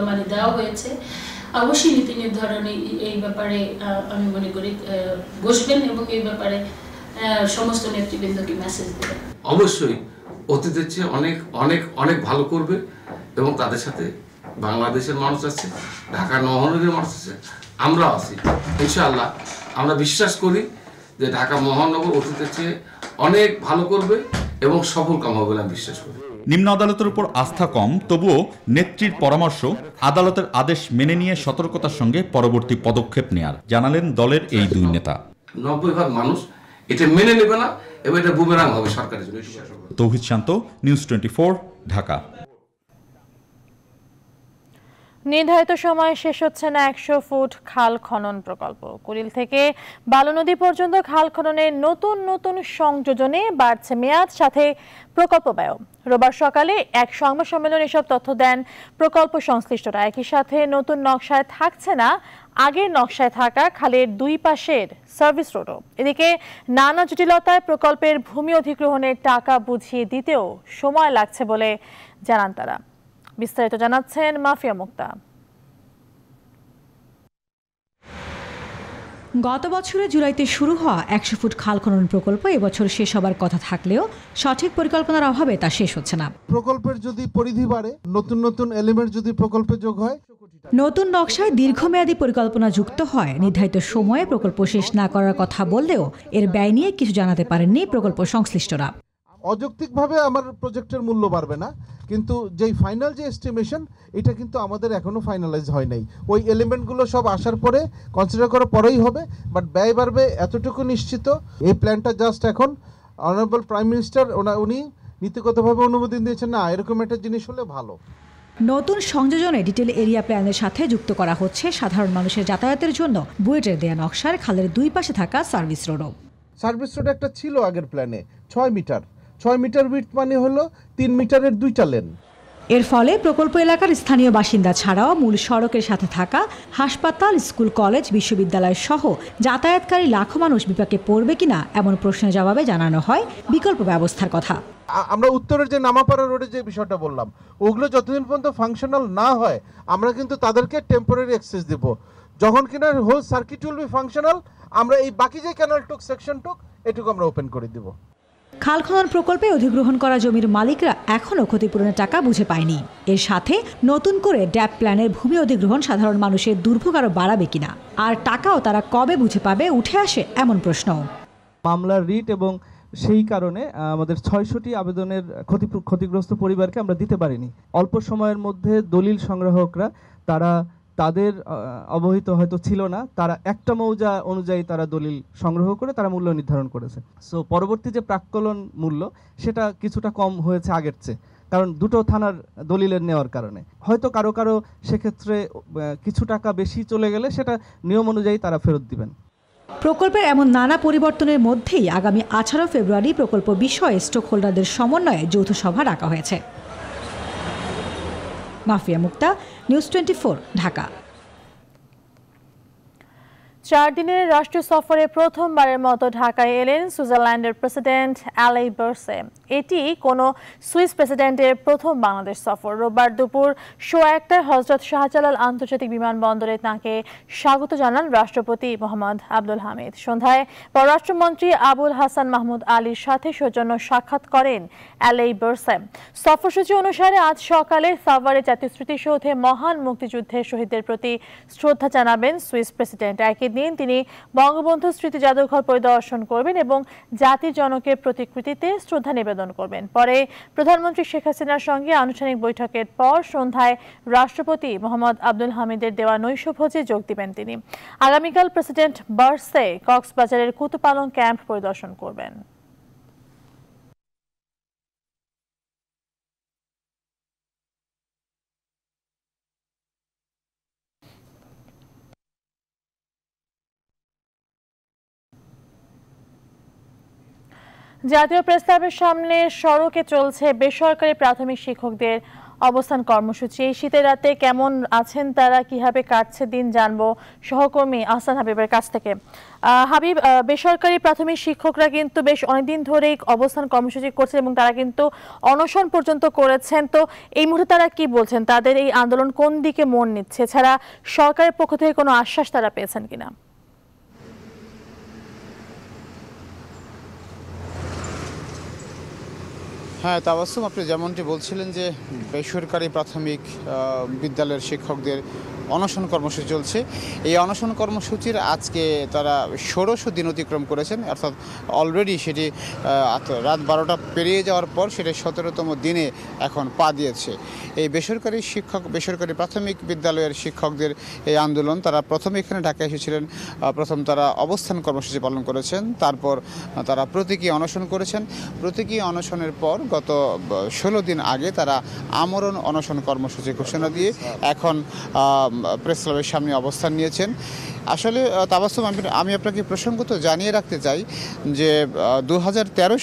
মানে দেওয়া হয়েছে অবশ্যই নীতি এই ব্যাপারে আমি মনে করি বসবেন এবং এই ব্যাপারে সমস্ত নেতৃবৃন্দকে মেসেজ অবশ্যই অতীতের চেয়ে অনেক অনেক অনেক ভালো করবে এবং তাদের সাথে বাংলাদেশের মানুষ আছে ঢাকা মহানগরীর মানুষ আছে আমরা আছি ইনশাআল্লাহ আমরা বিশ্বাস করি যে ঢাকা মহানগর অতীতের চেয়ে অনেক ভালো করবে এবং সফল কাম হবে আমি বিশ্বাস করি নিম্ন আদালতের উপর আস্থা কম তবুও নেত্রীর পরামর্শ আদালতের আদেশ মেনে নিয়ে সতর্কতার সঙ্গে পরবর্তী পদক্ষেপ নেয়ার জানালেন দলের এই দুই নেতা নব্বই ভাগ মানুষ এটা মেনে নেবে না এবং এটা বুমেরাং হবে সরকারের জন্য তৌহিদ শান্ত নিউজ টোয়েন্টি ঢাকা নির্ধারিত সময় শেষ হচ্ছে না একশো ফুট খাল খনন প্রকল্প কুড়িল থেকে বালু নদী পর্যন্ত খাল খননে নতুন নতুন সংযোজনে বাড়ছে মেয়াদ সাথে প্রকল্প ব্যয় রোববার সকালে এক সংবাদ সম্মেলনে এসব তথ্য দেন প্রকল্প সংশ্লিষ্টরা একই সাথে নতুন নকশায় থাকছে না আগের নকশায় থাকা খালের দুই পাশের সার্ভিস রোডও এদিকে নানা জটিলতায় প্রকল্পের ভূমি অধিগ্রহণের টাকা বুঝিয়ে দিতেও সময় লাগছে বলে জানান তারা বিস্তারিত জানাচ্ছেন মাফিয়া মুক্তা গত বছরে জুলাইতে শুরু হওয়া একশো ফুট খাল খনন প্রকল্প এবছর শেষ হবার কথা থাকলেও সঠিক পরিকল্পনার অভাবে তা শেষ হচ্ছে না প্রকল্পের যদি পরিধি বাড়ে নতুন নতুন এলিমেন্ট যদি প্রকল্পে যোগ হয় নতুন নকশায় দীর্ঘমেয়াদী পরিকল্পনা যুক্ত হয় নির্ধারিত সময়ে প্রকল্প শেষ না করার কথা বললেও এর ব্যয় নিয়ে কিছু জানাতে পারেননি প্রকল্প সংশ্লিষ্টরা অযৌক্তিকভাবে আমার প্রজেক্টের মূল্য বাড়বে না কিন্তু যেই ফাইনাল যে এস্টিমেশন এটা কিন্তু আমাদের এখনও ফাইনালাইজ হয় নাই ওই এলিমেন্টগুলো সব আসার পরে কনসিডার করার পরেই হবে বাট ব্যয় বাড়বে এতটুকু নিশ্চিত এই প্ল্যানটা জাস্ট এখন অনারেবল প্রাইম মিনিস্টার ওনা উনি নীতিগতভাবে অনুমোদন দিয়েছেন না এরকম একটা জিনিস হলে ভালো নতুন সংযোজনে ডিটেল এরিয়া প্ল্যানের সাথে যুক্ত করা হচ্ছে সাধারণ মানুষের যাতায়াতের জন্য বুয়েটের দেয়া নকশার খালের দুই পাশে থাকা সার্ভিস রোডও সার্ভিস রোড একটা ছিল আগের প্ল্যানে ছয় মিটার ছয় মিটার উইথ মানে হলো তিন মিটারের দুইটা লেন এর ফলে প্রকল্প এলাকার স্থানীয় বাসিন্দা ছাড়াও মূল সড়কের সাথে থাকা হাসপাতাল স্কুল কলেজ বিশ্ববিদ্যালয় সহ যাতায়াতকারী লাখো মানুষ বিপাকে পড়বে কিনা এমন প্রশ্নের জবাবে জানানো হয় বিকল্প ব্যবস্থার কথা আমরা উত্তরের যে নামাপাড়া রোডে যে বিষয়টা বললাম ওগুলো যতদিন পর্যন্ত ফাংশনাল না হয় আমরা কিন্তু তাদেরকে টেম্পোরারি অ্যাক্সেস দেব যখন কিনা whole circuit will be functional আমরা এই বাকি যে ক্যানাল টুক সেকশন টুক এটুকু আমরা ওপেন করে দেবো খাল খনন প্রকল্পে অধিগ্রহণ করা জমির মালিকরা এখনও ক্ষতিপূরণের টাকা বুঝে পায়নি এর সাথে নতুন করে ড্যাপ প্ল্যানের ভূমি অধিগ্রহণ সাধারণ মানুষের দুর্ভোগ আরও বাড়াবে কিনা আর টাকাও তারা কবে বুঝে পাবে উঠে আসে এমন প্রশ্ন মামলার রিট এবং সেই কারণে আমাদের ছয়শটি আবেদনের ক্ষতি ক্ষতিগ্রস্ত পরিবারকে আমরা দিতে পারিনি অল্প সময়ের মধ্যে দলিল সংগ্রাহকরা তারা তাদের অবহিত হয়তো ছিল না তারা একটা মৌজা অনুযায়ী তারা দলিল সংগ্রহ করে তারা মূল্য নির্ধারণ করেছে সো পরবর্তী যে প্রাক্কলন মূল্য সেটা কিছুটা কম হয়েছে আগের চেয়ে কারণ দুটো থানার দলিলের নেওয়ার কারণে হয়তো কারো কারো সেক্ষেত্রে কিছু টাকা বেশি চলে গেলে সেটা নিয়ম অনুযায়ী তারা ফেরত দিবেন প্রকল্পের এমন নানা পরিবর্তনের মধ্যেই আগামী আঠারো ফেব্রুয়ারি প্রকল্প বিষয়ে স্টক হোল্ডারদের সমন্বয়ে যৌথ সভা রাখা হয়েছে মাফিয়া মুক্তা নিউজ টোয়েন্টি ঢাকা চার দিনের রাষ্ট্রীয় সফরে প্রথমবারের মতো ঢাকায় এলেন সুইজারল্যান্ডের প্রেসিডেন্ট অ্যালে বার্সে এটি কোন সুইস প্রেসিডেন্টের প্রথম বাংলাদেশ সফর রোববার দুপুর শো একটায় হজরত শাহজালাল আন্তর্জাতিক বিমানবন্দরে তাঁকে স্বাগত জানান রাষ্ট্রপতি মোহাম্মদ আব্দুল হামিদ সন্ধ্যায় পররাষ্ট্রমন্ত্রী আবুল হাসান মাহমুদ আলীর সাথে সৌজন্য সাক্ষাৎ করেন অ্যালে বার্সে সফরসূচি অনুসারে আজ সকালে সাভারে জাতীয় স্মৃতিসৌধে মহান মুক্তিযুদ্ধের শহীদদের প্রতি শ্রদ্ধা জানাবেন সুইস প্রেসিডেন্ট একই দিন তিনি বঙ্গবন্ধু স্মৃতি জাদুঘর পরিদর্শন করবেন এবং জাতির জনকের প্রতিকৃতিতে শ্রদ্ধা নিবেদন করবেন পরে প্রধানমন্ত্রী শেখ হাসিনার সঙ্গে আনুষ্ঠানিক বৈঠকের পর সন্ধ্যায় রাষ্ট্রপতি মোহাম্মদ আব্দুল হামিদের দেওয়া নৈশভোজে যোগ দিবেন তিনি আগামীকাল প্রেসিডেন্ট বার্সে কক্সবাজারের কুতুপালং ক্যাম্প পরিদর্শন করবেন জাতীয় প্রস্তাবের সামনে সড়কে চলছে বেসরকারি প্রাথমিক শিক্ষকদের অবস্থান কর্মসূচি এই শীতের রাতে কেমন আছেন তারা কিভাবে কাটছে দিন জানবো সহকর্মী আহসান হাবিবের কাছ থেকে হাবিব বেসরকারি প্রাথমিক শিক্ষকরা কিন্তু বেশ অনেকদিন ধরেই অবস্থান কর্মসূচি করছে এবং তারা কিন্তু অনশন পর্যন্ত করেছেন তো এই মুহূর্তে তারা কি বলছেন তাদের এই আন্দোলন কোন দিকে মন নিচ্ছে ছাড়া সরকারের পক্ষ থেকে কোনো আশ্বাস তারা পেয়েছেন কিনা হ্যাঁ তাবাসুম আপনি যেমনটি বলছিলেন যে বেসরকারি প্রাথমিক বিদ্যালয়ের শিক্ষকদের অনশন কর্মসূচি চলছে এই অনশন কর্মসূচির আজকে তারা ষোড়শ দিন অতিক্রম করেছেন অর্থাৎ অলরেডি সেটি রাত বারোটা পেরিয়ে যাওয়ার পর সেটি সতেরোতম দিনে এখন পা দিয়েছে এই বেসরকারি শিক্ষক বেসরকারি প্রাথমিক বিদ্যালয়ের শিক্ষকদের এই আন্দোলন তারা প্রথমে এখানে ঢাকা এসেছিলেন প্রথম তারা অবস্থান কর্মসূচি পালন করেছেন তারপর তারা প্রতীকী অনশন করেছেন প্রতীকী অনশনের পর গত ষোলো দিন আগে তারা আমরণ অনশন কর্মসূচি ঘোষণা দিয়ে এখন প্রেস ক্লাবের সামনে অবস্থান নিয়েছেন আসলে তাবাসুম আমি আমি আপনাকে প্রসঙ্গত জানিয়ে রাখতে চাই যে দু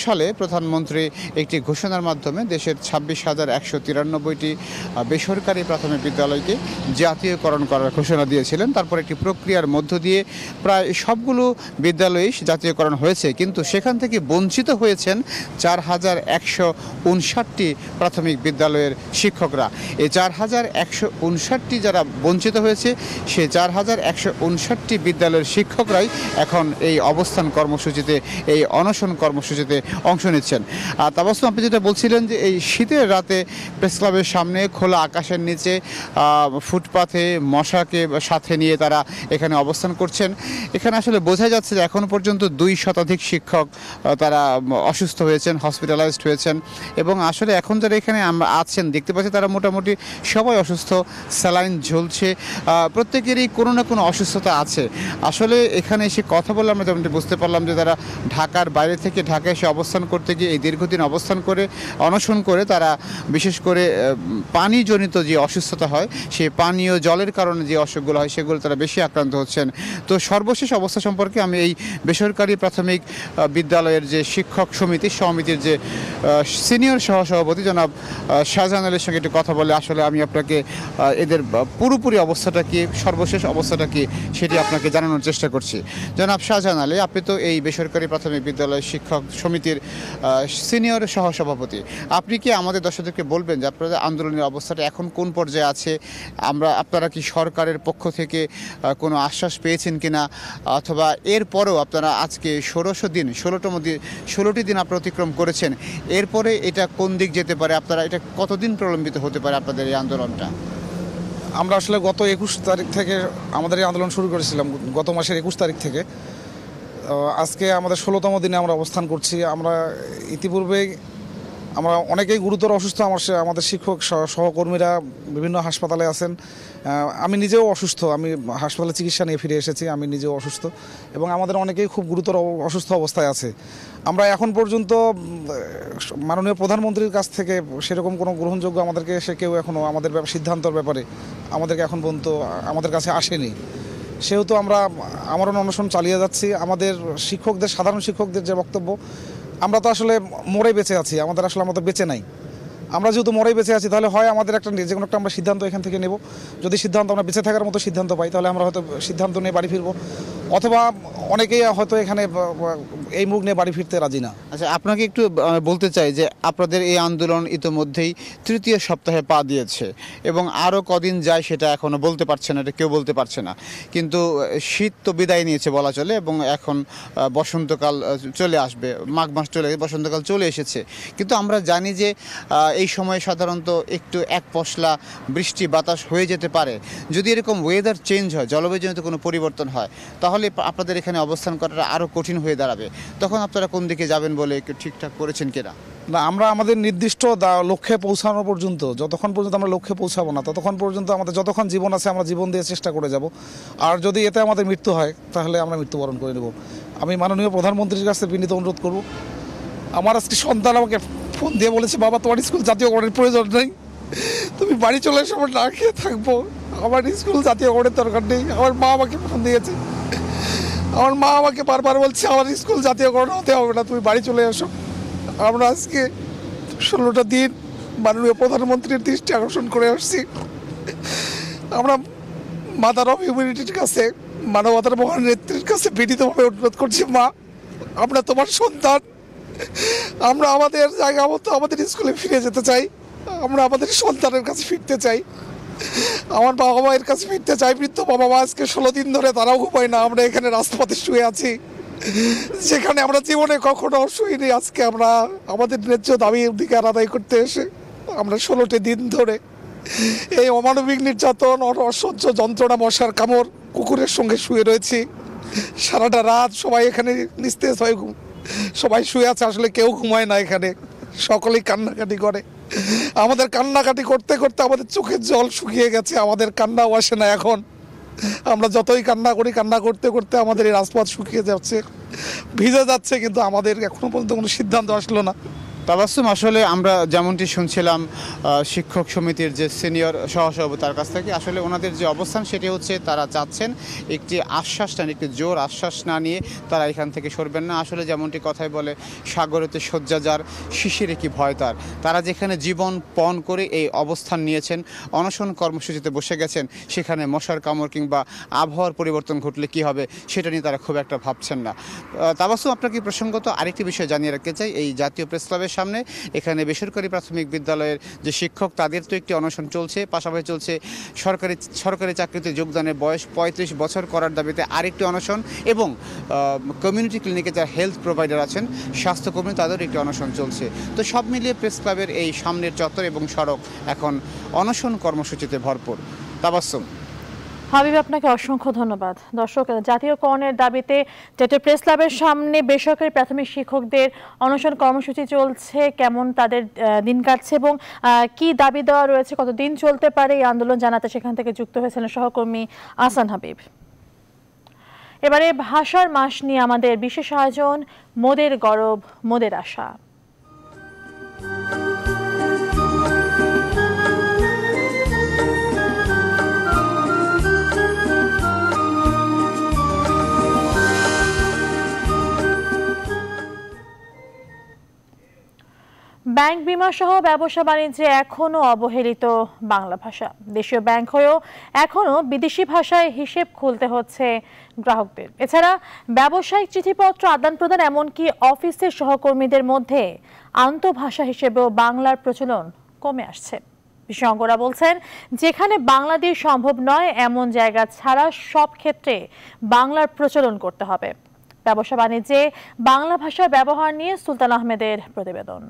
সালে প্রধানমন্ত্রী একটি ঘোষণার মাধ্যমে দেশের ছাব্বিশ হাজার একশো তিরানব্বইটি বেসরকারি প্রাথমিক বিদ্যালয়কে জাতীয়করণ করার ঘোষণা দিয়েছিলেন তারপর একটি প্রক্রিয়ার মধ্য দিয়ে প্রায় সবগুলো বিদ্যালয়ই জাতীয়করণ হয়েছে কিন্তু সেখান থেকে বঞ্চিত হয়েছেন চার হাজার একশো উনষাটটি প্রাথমিক বিদ্যালয়ের শিক্ষকরা এই চার হাজার একশো উনষাটটি যারা বঞ্চিত হয়েছে সেই চার হাজার একশো উনষাট পঁয়ষট্টি বিদ্যালয়ের শিক্ষকরাই এখন এই অবস্থান কর্মসূচিতে এই অনশন কর্মসূচিতে অংশ নিচ্ছেন আর তাবাস্তু আপনি যেটা বলছিলেন যে এই শীতের রাতে প্রেস ক্লাবের সামনে খোলা আকাশের নিচে ফুটপাথে মশাকে সাথে নিয়ে তারা এখানে অবস্থান করছেন এখানে আসলে বোঝা যাচ্ছে যে এখন পর্যন্ত দুই শতাধিক শিক্ষক তারা অসুস্থ হয়েছেন হসপিটালাইজড হয়েছেন এবং আসলে এখন যারা এখানে আছেন দেখতে পাচ্ছি তারা মোটামুটি সবাই অসুস্থ স্যালাইন ঝুলছে প্রত্যেকেরই কোনো না কোনো অসুস্থতা আছে আসলে এখানে এসে কথা বলে আমরা যেমনটি বুঝতে পারলাম যে তারা ঢাকার বাইরে থেকে ঢাকায় এসে অবস্থান করতে গিয়ে এই দীর্ঘদিন অবস্থান করে অনশন করে তারা বিশেষ করে পানিজনিত যে অসুস্থতা হয় সেই পানীয় জলের কারণে যে অসুখগুলো হয় সেগুলো তারা বেশি আক্রান্ত হচ্ছেন তো সর্বশেষ অবস্থা সম্পর্কে আমি এই বেসরকারি প্রাথমিক বিদ্যালয়ের যে শিক্ষক সমিতি সমিতির যে সিনিয়র সহসভাপতি জনাব শাহজাহান আলীর সঙ্গে একটু কথা বলে আসলে আমি আপনাকে এদের পুরোপুরি অবস্থাটা কি সর্বশেষ অবস্থাটা কি সেটা সেটি আপনাকে জানানোর চেষ্টা করছি জনাব শাহজাহান আলী আপনি তো এই বেসরকারি প্রাথমিক বিদ্যালয় শিক্ষক সমিতির সিনিয়র সহসভাপতি আপনি কি আমাদের দর্শকদেরকে বলবেন যে আপনাদের আন্দোলনের অবস্থাটা এখন কোন পর্যায়ে আছে আমরা আপনারা কি সরকারের পক্ষ থেকে কোনো আশ্বাস পেয়েছেন কিনা অথবা এরপরেও আপনারা আজকে ষোলোশো দিন ষোলোটম দিন ষোলোটি দিন আপনারা অতিক্রম করেছেন এরপরে এটা কোন দিক যেতে পারে আপনারা এটা কতদিন প্রলম্বিত হতে পারে আপনাদের এই আন্দোলনটা আমরা আসলে গত একুশ তারিখ থেকে আমাদের এই আন্দোলন শুরু করেছিলাম গত মাসের একুশ তারিখ থেকে আজকে আমাদের ষোলোতম দিনে আমরা অবস্থান করছি আমরা ইতিপূর্বে আমরা অনেকেই গুরুতর অসুস্থ আমার আমাদের শিক্ষক সহকর্মীরা বিভিন্ন হাসপাতালে আছেন আমি নিজেও অসুস্থ আমি হাসপাতালে চিকিৎসা নিয়ে ফিরে এসেছি আমি নিজেও অসুস্থ এবং আমাদের অনেকেই খুব গুরুতর অসুস্থ অবস্থায় আছে আমরা এখন পর্যন্ত মাননীয় প্রধানমন্ত্রীর কাছ থেকে সেরকম কোনো গ্রহণযোগ্য আমাদেরকে সে কেউ এখনও আমাদের সিদ্ধান্তর ব্যাপারে আমাদেরকে এখন পর্যন্ত আমাদের কাছে আসেনি সেহেতু আমরা আমরণ অনশন চালিয়ে যাচ্ছি আমাদের শিক্ষকদের সাধারণ শিক্ষকদের যে বক্তব্য আমরা তো আসলে মরে বেঁচে আছি আমাদের আসলে আমাদের বেঁচে নাই আমরা যেহেতু মরাই বেঁচে আছি তাহলে হয় আমাদের একটা যে কোনো একটা আমরা সিদ্ধান্ত এখান থেকে নেব যদি সিদ্ধান্ত আমরা বেঁচে থাকার মতো সিদ্ধান্ত পাই তাহলে আমরা হয়তো সিদ্ধান্ত নিয়ে বাড়ি ফিরবো অথবা অনেকেই হয়তো এখানে এই মুখ নিয়ে বাড়ি ফিরতে রাজি না আচ্ছা আপনাকে একটু বলতে চাই যে আপনাদের এই আন্দোলন ইতোমধ্যেই তৃতীয় সপ্তাহে পা দিয়েছে এবং আরও কদিন যায় সেটা এখনও বলতে পারছে না এটা কেউ বলতে পারছে না কিন্তু শীত তো বিদায় নিয়েছে বলা চলে এবং এখন বসন্তকাল চলে আসবে মাঘ মাস চলে বসন্তকাল চলে এসেছে কিন্তু আমরা জানি যে এই সময়ে সাধারণত একটু এক পশলা বৃষ্টি বাতাস হয়ে যেতে পারে যদি এরকম ওয়েদার চেঞ্জ হয় জলবায়ুজনিত কোনো পরিবর্তন হয় তাহলে আপনাদের এখানে অবস্থান করাটা আরও কঠিন হয়ে দাঁড়াবে তখন আপনারা কোন দিকে যাবেন বলে একটু ঠিকঠাক করেছেন কিনা না আমরা আমাদের নির্দিষ্ট লক্ষ্যে পৌঁছানো পর্যন্ত যতক্ষণ পর্যন্ত আমরা লক্ষ্যে পৌঁছাবো না ততক্ষণ পর্যন্ত আমাদের যতক্ষণ জীবন আছে আমরা জীবন দিয়ে চেষ্টা করে যাব আর যদি এতে আমাদের মৃত্যু হয় তাহলে আমরা মৃত্যুবরণ করে নেব আমি মাননীয় প্রধানমন্ত্রীর কাছে বিনীত অনুরোধ করব আমার আজকে সন্তান আমাকে ফোন দিয়ে বলেছে বাবা তোমার স্কুল জাতীয় জাতীয়করণের প্রয়োজন নেই তুমি বাড়ি চলে এসে আমার না খেয়ে থাকবো আমার স্কুল জাতীয় জাতীয়করণের দরকার নেই আমার মা আমাকে ফোন দিয়েছে আমার মা আমাকে বারবার বলছে আমার স্কুল জাতীয় জাতীয়করণ হতে হবে না তুমি বাড়ি চলে এসো আমরা আজকে ষোলোটা দিন মাননীয় প্রধানমন্ত্রীর দৃষ্টি আকর্ষণ করে আসছি আমরা মাদার অফ হিউম্যানিটির কাছে মানবতার মহান নেত্রীর কাছে বিনীতভাবে অনুরোধ করছি মা আমরা তোমার সন্তান আমরা আমাদের জায়গা মতো আমাদের স্কুলে ফিরে যেতে চাই আমরা আমাদের সন্তানের কাছে ফিরতে চাই আমার বাবা মায়ের কাছে ফিরতে চাই বৃদ্ধ বাবা মা আজকে ষোলো দিন ধরে তারাও ঘুমায় না আমরা এখানে রাস্তাপথে শুয়ে আছি যেখানে আমরা জীবনে কখনো শুইনি আজকে আমরা আমাদের ন্যায্য দাবি অধিকার আদায় করতে এসে আমরা ষোলোটি দিন ধরে এই অমানবিক নির্যাতন অসহ্য যন্ত্রণা মশার কামড় কুকুরের সঙ্গে শুয়ে রয়েছি সারাটা রাত সবাই এখানে নিস্তেজ হয় সবাই শুয়ে আছে আসলে কেউ ঘুমায় না এখানে সকলেই কান্নাকাটি করে আমাদের কান্নাকাটি করতে করতে আমাদের চোখের জল শুকিয়ে গেছে আমাদের কান্নাও আসে না এখন আমরা যতই কান্না করি কান্না করতে করতে আমাদের এই রাজপথ শুকিয়ে যাচ্ছে ভিজে যাচ্ছে কিন্তু আমাদের এখনও পর্যন্ত কোনো সিদ্ধান্ত আসলো না তাবাসুম আসলে আমরা যেমনটি শুনছিলাম শিক্ষক সমিতির যে সিনিয়র সহসভাপতি তার কাছ থেকে আসলে ওনাদের যে অবস্থান সেটি হচ্ছে তারা চাচ্ছেন একটি আশ্বাস নেন একটি জোর আশ্বাস না নিয়ে তারা এখান থেকে সরবেন না আসলে যেমনটি কথায় বলে সাগরেতে শয্যা যার শিশিরে কি ভয় তার তারা যেখানে জীবন পণ করে এই অবস্থান নিয়েছেন অনশন কর্মসূচিতে বসে গেছেন সেখানে মশার কামড় কিংবা আবহাওয়ার পরিবর্তন ঘটলে কি হবে সেটা নিয়ে তারা খুব একটা ভাবছেন না তাবাসুম আপনাকে প্রসঙ্গত আরেকটি বিষয় জানিয়ে রাখতে চাই এই জাতীয় প্রেস ক্লাবের সামনে এখানে বেসরকারি প্রাথমিক বিদ্যালয়ের যে শিক্ষক তাদের তো একটি অনশন চলছে পাশাপাশি চলছে সরকারি সরকারি চাকরিতে যোগদানের বয়স পঁয়ত্রিশ বছর করার দাবিতে আরেকটি অনশন এবং কমিউনিটি ক্লিনিকে যারা হেলথ প্রোভাইডার আছেন স্বাস্থ্যকর্মী তাদের একটি অনশন চলছে তো সব মিলিয়ে প্রেস ক্লাবের এই সামনের চত্বর এবং সড়ক এখন অনশন কর্মসূচিতে ভরপুর তাবাসুম হাবিব আপনাকে অসংখ্য ধন্যবাদ দর্শক জাতীয়করণের দাবিতে টেটে প্রেস ক্লাবের সামনে বেসরকারি প্রাথমিক শিক্ষকদের অনশন কর্মসূচি চলছে কেমন তাদের দিন কাটছে এবং কি দাবি দেওয়া রয়েছে কতদিন চলতে পারে এই আন্দোলন জানাতে সেখান থেকে যুক্ত হয়েছিলেন সহকর্মী আসান হাবিব এবারে ভাষার মাস নিয়ে আমাদের বিশেষ আয়োজন মোদের গরব মোদের আশা ব্যাংক বিমা সহ ব্যবসা বাণিজ্যে এখনও অবহেলিত বাংলা ভাষা দেশীয় ব্যাংক হয়েও এখনও বিদেশি ভাষায় হিসেব খুলতে হচ্ছে গ্রাহকদের এছাড়া ব্যবসায়িক চিঠিপত্র আদান প্রদান এমনকি অফিসের সহকর্মীদের মধ্যে আন্তঃভাষা হিসেবেও বাংলার প্রচলন কমে আসছে বিশেষজ্ঞরা বলছেন যেখানে বাংলাদেশ সম্ভব নয় এমন জায়গা ছাড়া সব ক্ষেত্রে বাংলার প্রচলন করতে হবে ব্যবসা বাণিজ্যে বাংলা ভাষার ব্যবহার নিয়ে সুলতান আহমেদের প্রতিবেদন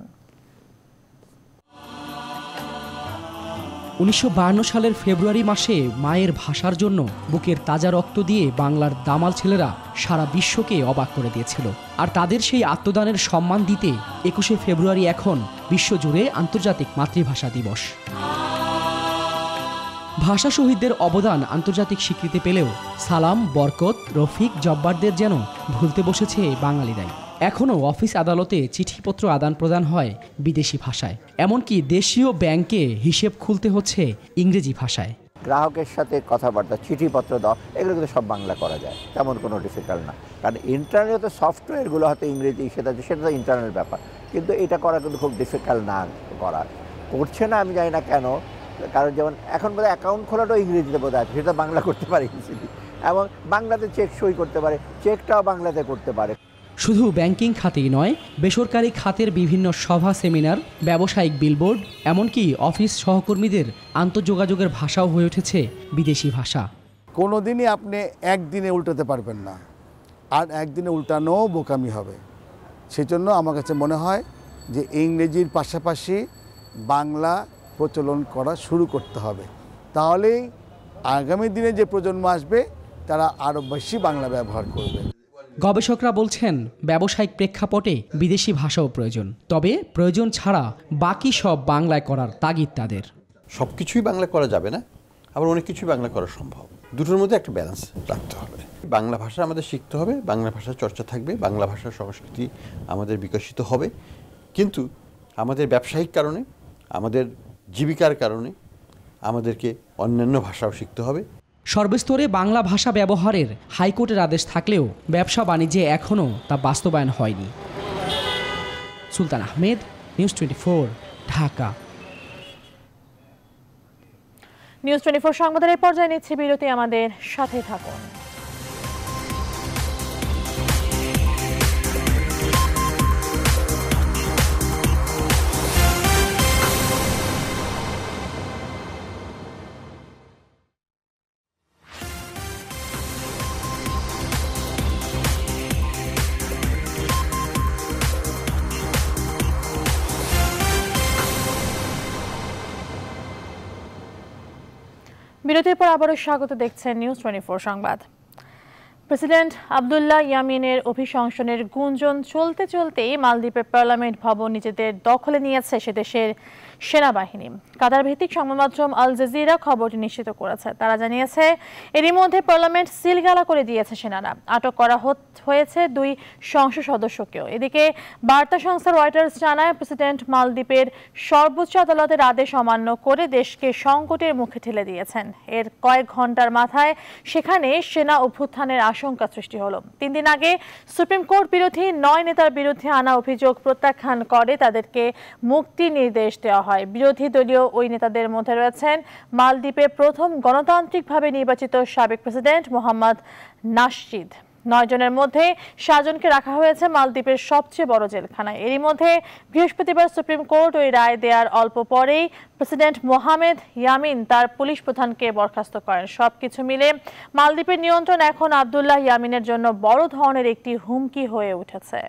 উনিশশো সালের ফেব্রুয়ারি মাসে মায়ের ভাষার জন্য বুকের তাজা রক্ত দিয়ে বাংলার দামাল ছেলেরা সারা বিশ্বকে অবাক করে দিয়েছিল আর তাদের সেই আত্মদানের সম্মান দিতে একুশে ফেব্রুয়ারি এখন বিশ্বজুড়ে আন্তর্জাতিক মাতৃভাষা দিবস ভাষা শহীদদের অবদান আন্তর্জাতিক স্বীকৃতি পেলেও সালাম বরকত রফিক জব্বারদের যেন ভুলতে বসেছে বাঙালিরাই এখনও অফিস আদালতে চিঠিপত্র আদান প্রদান হয় বিদেশি ভাষায় এমনকি দেশীয় ব্যাংকে হিসেব খুলতে হচ্ছে ইংরেজি ভাষায় গ্রাহকের সাথে কথাবার্তা চিঠিপত্র দাও এগুলো কিন্তু সব বাংলা করা যায় তেমন কোনো ডিফিকাল্ট না কারণ ইন্টারনেট সফটওয়্যারগুলো হয়তো ইংরেজি সেটা সেটা তো ইন্টারনেট ব্যাপার কিন্তু এটা করা কিন্তু খুব ডিফিকাল্ট না করা করছে না আমি জানি না কেন কারণ যেমন এখন বোধহয় অ্যাকাউন্ট খোলাটাও ইংরেজিতে বোধ আছে সেটা বাংলা করতে পারে এবং বাংলাতে চেক সই করতে পারে চেকটাও বাংলাতে করতে পারে শুধু ব্যাংকিং খাতেই নয় বেসরকারি খাতের বিভিন্ন সভা সেমিনার ব্যবসায়িক বিলবোর্ড এমনকি অফিস সহকর্মীদের আন্তঃযোগাযোগের ভাষাও হয়ে উঠেছে বিদেশি ভাষা কোনো দিনই আপনি একদিনে উল্টাতে পারবেন না আর একদিনে উল্টানো বোকামি হবে সেজন্য আমার কাছে মনে হয় যে ইংরেজির পাশাপাশি বাংলা প্রচলন করা শুরু করতে হবে তাহলেই আগামী দিনে যে প্রজন্ম আসবে তারা আরও বেশি বাংলা ব্যবহার করবে গবেষকরা বলছেন ব্যবসায়িক প্রেক্ষাপটে বিদেশি ভাষাও প্রয়োজন তবে প্রয়োজন ছাড়া বাকি সব বাংলায় করার তাগিদ তাদের সব কিছুই বাংলা করা যাবে না আবার অনেক কিছুই বাংলা করা সম্ভব দুটোর মধ্যে একটা ব্যালেন্স রাখতে হবে বাংলা ভাষা আমাদের শিখতে হবে বাংলা ভাষার চর্চা থাকবে বাংলা ভাষার সংস্কৃতি আমাদের বিকশিত হবে কিন্তু আমাদের ব্যবসায়িক কারণে আমাদের জীবিকার কারণে আমাদেরকে অন্যান্য ভাষাও শিখতে হবে সর্বস্তরে বাংলা ভাষা ব্যবহারের হাইকোর্টের আদেশ থাকলেও ব্যবসা বাণিজ্যে এখনও তা বাস্তবায়ন হয়নি Sultan Ahmed news twenty four Dhaka news twenty four সংবাদের পর্যায়ে নিচ্ছে বিরতি আমাদের সাথে থাকুন বিরতির পর আবারও স্বাগত দেখছেন নিউজ টোয়েন্টি সংবাদ প্রেসিডেন্ট আবদুল্লাহ ইয়ামিনের অভিশংসনের গুঞ্জন চলতে চলতেই মালদ্বীপের পার্লামেন্ট ভবন নিজেদের দখলে নিয়েছে সে দেশের সেনাবাহিনী কাতার ভিত্তিক সংবাদমাধ্যম আল জাজিরা খবরটি নিশ্চিত করেছে তারা জানিয়েছে এরই মধ্যে পার্লামেন্ট সিলগালা করে দিয়েছে সেনারা আটক করা হয়েছে দুই সংসদ সদস্যকেও এদিকে বার্তা সংস্থা রয়টার্স জানায় প্রেসিডেন্ট মালদ্বীপের সর্বোচ্চ আদালতের আদেশ অমান্য করে দেশকে সংকটের মুখে ঠেলে দিয়েছেন এর কয়েক ঘন্টার মাথায় সেখানে সেনা অভ্যুত্থানের আশঙ্কা সৃষ্টি হলো তিন দিন আগে সুপ্রিম কোর্ট বিরোধী নয় নেতার বিরুদ্ধে আনা অভিযোগ প্রত্যাখ্যান করে তাদেরকে মুক্তি নির্দেশ দেওয়া হয় হয় বিরোধী দলীয় ওই নেতাদের মধ্যে রয়েছেন মালদ্বীপে প্রথম গণতান্ত্রিকভাবে নির্বাচিত সাবেক প্রেসিডেন্ট মোহাম্মদ নাসিদ নয়জনের মধ্যে সাতজনকে রাখা হয়েছে মালদ্বীপের সবচেয়ে বড় জেলখানায় এরই মধ্যে বৃহস্পতিবার সুপ্রিম কোর্ট ওই রায় দেওয়ার অল্প পরেই প্রেসিডেন্ট মোহামেদ ইয়ামিন তার পুলিশ প্রধানকে বরখাস্ত করেন সব কিছু মিলে মালদ্বীপের নিয়ন্ত্রণ এখন আবদুল্লাহ ইয়ামিনের জন্য বড় ধরনের একটি হুমকি হয়ে উঠেছে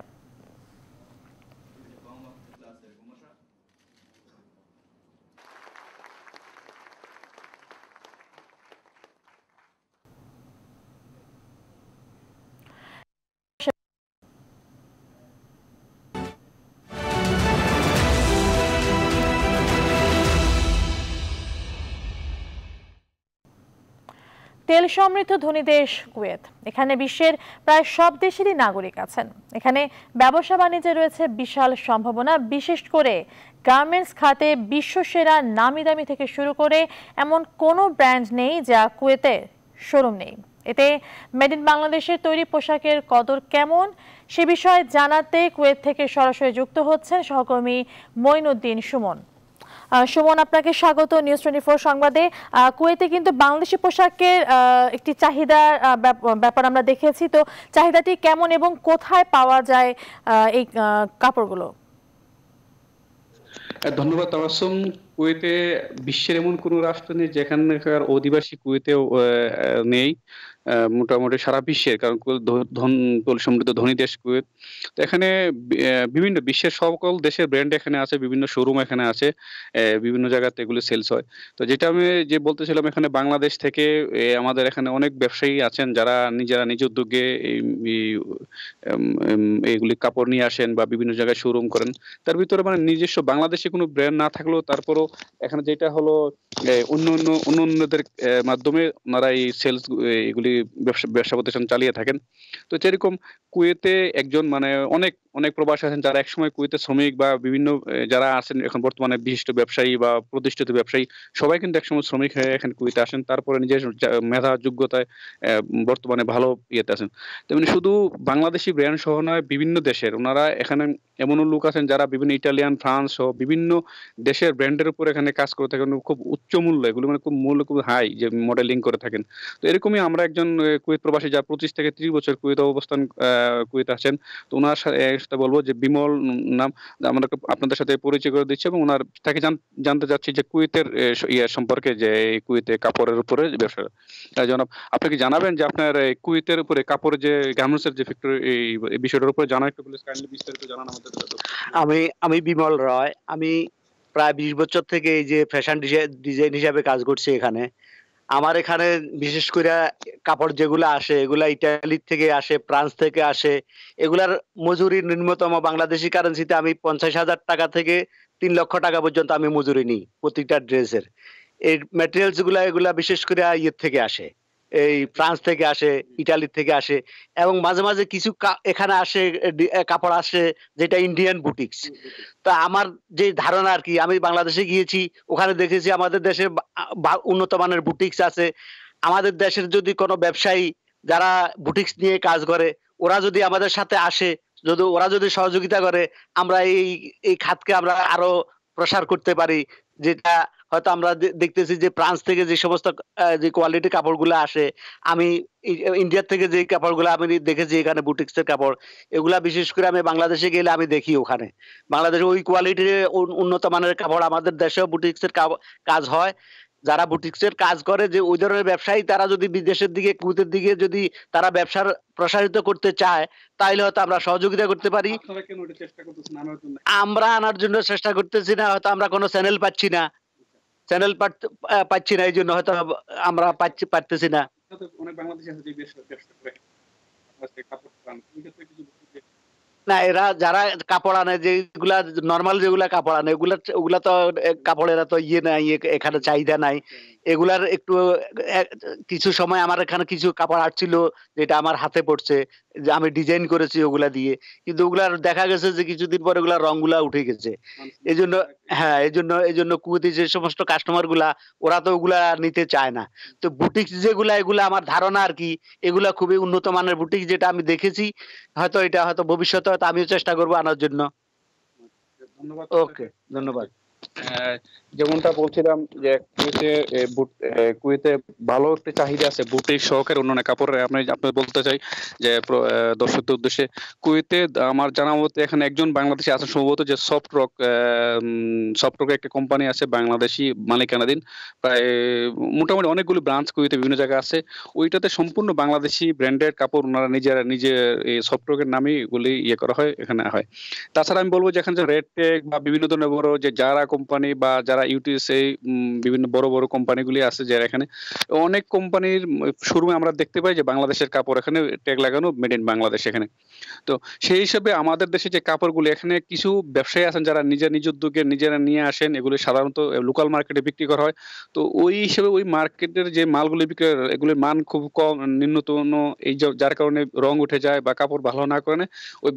তেল সমৃদ্ধ ধনী দেশ কুয়েত এখানে বিশ্বের প্রায় সব দেশেরই নাগরিক আছেন এখানে ব্যবসা বাণিজ্যে রয়েছে বিশাল সম্ভাবনা বিশেষ করে গার্মেন্টস খাতে বিশ্বসেরা নামি দামি থেকে শুরু করে এমন কোনো ব্র্যান্ড নেই যা কুয়েতে শোরুম নেই এতে মেড ইন বাংলাদেশের তৈরি পোশাকের কদর কেমন সে বিষয়ে জানাতে কুয়েত থেকে সরাসরি যুক্ত হচ্ছেন সহকর্মী মঈনুদ্দিন সুমন সুমন আপনাকে স্বাগত নিউজ টোয়েন্টি ফোর সংবাদে কুয়েতে কিন্তু বাংলাদেশি পোশাকের একটি চাহিদার ব্যাপার আমরা দেখেছি তো চাহিদাটি কেমন এবং কোথায় পাওয়া যায় এই কাপড়গুলো ধন্যবাদ তাবাসুম কুয়েতে বিশ্বের এমন কোন রাষ্ট্র নেই যেখানে অধিবাসী কুয়েতেও নেই মোটামুটি সারা বিশ্বের কারণ ধন সমৃদ্ধ ধনী দেশ কুয়েত তো এখানে বিভিন্ন বিশ্বের সকল দেশের ব্র্যান্ড এখানে আছে বিভিন্ন শোরুম এখানে আছে বিভিন্ন জায়গাতে এগুলো সেলস হয় তো যেটা আমি যে বলতেছিলাম এখানে বাংলাদেশ থেকে আমাদের এখানে অনেক ব্যবসায়ী আছেন যারা নিজেরা নিজ উদ্যোগে এইগুলি কাপড় নিয়ে আসেন বা বিভিন্ন জায়গায় শোরুম করেন তার ভিতরে মানে নিজস্ব বাংলাদেশে কোনো ব্র্যান্ড না থাকলেও তারপরও এখানে যেটা হলো অন্য অন্য অন্য অন্যদের মাধ্যমে ওনারা এই সেলস এগুলি ব্যবসা প্রতিষ্ঠান চালিয়ে থাকেন তো সেরকম কুয়েতে একজন মানে অনেক অনেক প্রবাসী আছেন যারা একসময় কুয়েতে শ্রমিক বা বিভিন্ন যারা আছেন এখন বর্তমানে বিশিষ্ট ব্যবসায়ী বা প্রতিষ্ঠিত ব্যবসায়ী সবাই কিন্তু একসময় শ্রমিক হয়ে এখানে কুয়েতে আসেন তারপরে নিজের মেধা যোগ্যতায় বর্তমানে ভালো ইয়েতে আছেন তেমনি শুধু বাংলাদেশি ব্র্যান্ড সহ নয় বিভিন্ন দেশের ওনারা এখানে এমনও লোক আছেন যারা বিভিন্ন ইটালিয়ান ফ্রান্স সহ বিভিন্ন দেশের ব্র্যান্ডের উপর এখানে কাজ করে থাকেন খুব উচ্চ মূল্য এগুলো মানে খুব মূল্য খুব হাই যে মডেলিং করে থাকেন তো এরকমই আমরা একজন কুয়েত প্রবাসী যা পঁচিশ থেকে ত্রিশ বছর কুয়েত অবস্থান কুয়েতে আছেন তো ওনার সাথে বলবো যে বিমল নাম আমাদেরকে আপনাদের সাথে পরিচয় করে দিচ্ছে এবং ওনার তাকে জানতে চাচ্ছি যে কুয়েতের ইয়ে সম্পর্কে যে কুয়েতে কাপড়ের উপরে ব্যবসা জনাব আপনি কি জানাবেন যে আপনার কুয়েতের উপরে কাপড় যে গার্মেন্টসের যে ফ্যাক্টরি এই বিষয়টার উপরে জানা একটু প্লিজ কাইন্ডলি বিস্তারিত জানান আমাদের আমি আমি বিমল রয় আমি প্রায় বিশ বছর থেকে এই যে ফ্যাশন ডিজাইন হিসাবে কাজ করছি এখানে আমার এখানে বিশেষ করে কাপড় যেগুলো আসে এগুলা ইটালি থেকে আসে ফ্রান্স থেকে আসে এগুলার মজুরি ন্যূনতম বাংলাদেশি কারেন্সিতে আমি পঞ্চাশ হাজার টাকা থেকে তিন লক্ষ টাকা পর্যন্ত আমি মজুরি নিই প্রতিটা ড্রেসের এই ম্যাটেরিয়ালস গুলা এগুলা বিশেষ করে ইয়ের থেকে আসে এই ফ্রান্স থেকে আসে ইটালি থেকে আসে এবং মাঝে মাঝে কিছু এখানে আসে কাপড় আসে যেটা ইন্ডিয়ান বুটিক্স তা আমার যে ধারণা আর কি আমি বাংলাদেশে গিয়েছি ওখানে দেখেছি আমাদের দেশে উন্নত মানের বুটিক্স আছে আমাদের দেশের যদি কোনো ব্যবসায়ী যারা বুটিক্স নিয়ে কাজ করে ওরা যদি আমাদের সাথে আসে যদি ওরা যদি সহযোগিতা করে আমরা এই এই খাতকে আমরা আরো প্রসার করতে পারি যেটা হয়তো আমরা দেখতেছি যে ফ্রান্স থেকে যে সমস্ত যে কোয়ালিটি কাপড়গুলো আসে আমি ইন্ডিয়ার থেকে যে কাপড়গুলো আমি দেখেছি এখানে বুটিক্সের কাপড় এগুলা বিশেষ করে আমি বাংলাদেশে গেলে আমি দেখি ওখানে বাংলাদেশে ওই কোয়ালিটির উন্নত মানের কাপড় আমাদের দেশেও বুটিক্সের কাজ হয় যারা বুটিক্সের কাজ করে যে ওই ধরনের ব্যবসায়ী তারা যদি বিদেশের দিকে কুতের দিকে যদি তারা ব্যবসার প্রসারিত করতে চায় তাহলে হয়তো আমরা সহযোগিতা করতে পারি আমরা আনার জন্য চেষ্টা করতেছি না হয়তো আমরা কোনো চ্যানেল পাচ্ছি না চ্যানেল পাচ্ছি না এই জন্য হয়তো আমরা পাচ্ছি পারতেছি না না এরা যারা কাপড় আনে যেগুলা নর্মাল যেগুলা কাপড় আনে ওগুলা ওগুলা তো এরা তো ইয়ে নাই এখানে চাহিদা নাই হ্যাঁ। এগুলার একটু কিছু সময় আমার এখানে কিছু কাপড় আসছিল যেটা আমার হাতে পড়ছে যে আমি ডিজাইন করেছি ওগুলা দিয়ে কিন্তু ওগুলার দেখা গেছে যে কিছুদিন পর ওগুলা রংগুলা উঠে গেছে এই জন্য হ্যাঁ এই জন্য এই জন্য কুয়েতে যে সমস্ত কাস্টমার গুলা ওরা তো ওগুলা নিতে চায় না তো বুটিক যেগুলা এগুলা আমার ধারণা আর কি এগুলা খুবই উন্নত মানের বুটিক যেটা আমি দেখেছি হয়তো এটা হয়তো ভবিষ্যতে হয়তো আমিও চেষ্টা করবো আনার জন্য ওকে আচ্ছা, ধন্যবাদ যেমনটা বলছিলাম যে কুয়েতে কুয়েতে ভালো একটা চাহিদা আছে বুটিক শখের অন্যান্য কাপড়ের আপনি আপনি বলতে চাই যে দর্শকদের উদ্দেশ্যে কুয়েতে আমার জানা মতে এখানে একজন বাংলাদেশি আছে সম্ভবত যে সফট রক সফট রকের একটা কোম্পানি আছে বাংলাদেশি মালিকানাধীন প্রায় মোটামুটি অনেকগুলি ব্রাঞ্চ কুয়েতে বিভিন্ন জায়গায় আছে ওইটাতে সম্পূর্ণ বাংলাদেশি ব্র্যান্ডের কাপড় ওনারা নিজেরা নিজে এই সফট রকের নামে এগুলি ইয়ে করা হয় এখানে হয় তাছাড়া আমি বলবো যে এখানে যে রেড টেক বা বিভিন্ন ধরনের বড় যে যারা কোম্পানি বা যারা যারা ইউটিএসএ বিভিন্ন বড় বড় কোম্পানিগুলি আছে যারা এখানে অনেক কোম্পানির শোরুমে আমরা দেখতে পাই যে বাংলাদেশের কাপড় এখানে ট্যাগ লাগানো মেড ইন বাংলাদেশ এখানে তো সেই হিসেবে আমাদের দেশে যে কাপড়গুলি এখানে কিছু ব্যবসায়ী আছেন যারা নিজের নিজ উদ্যোগে নিজেরা নিয়ে আসেন এগুলি সাধারণত লোকাল মার্কেটে বিক্রি করা হয় তো ওই হিসেবে ওই মার্কেটের যে মালগুলি বিক্রি এগুলির মান খুব কম নিম্নতম এই যার কারণে রং উঠে যায় বা কাপড় ভালো না করে ওই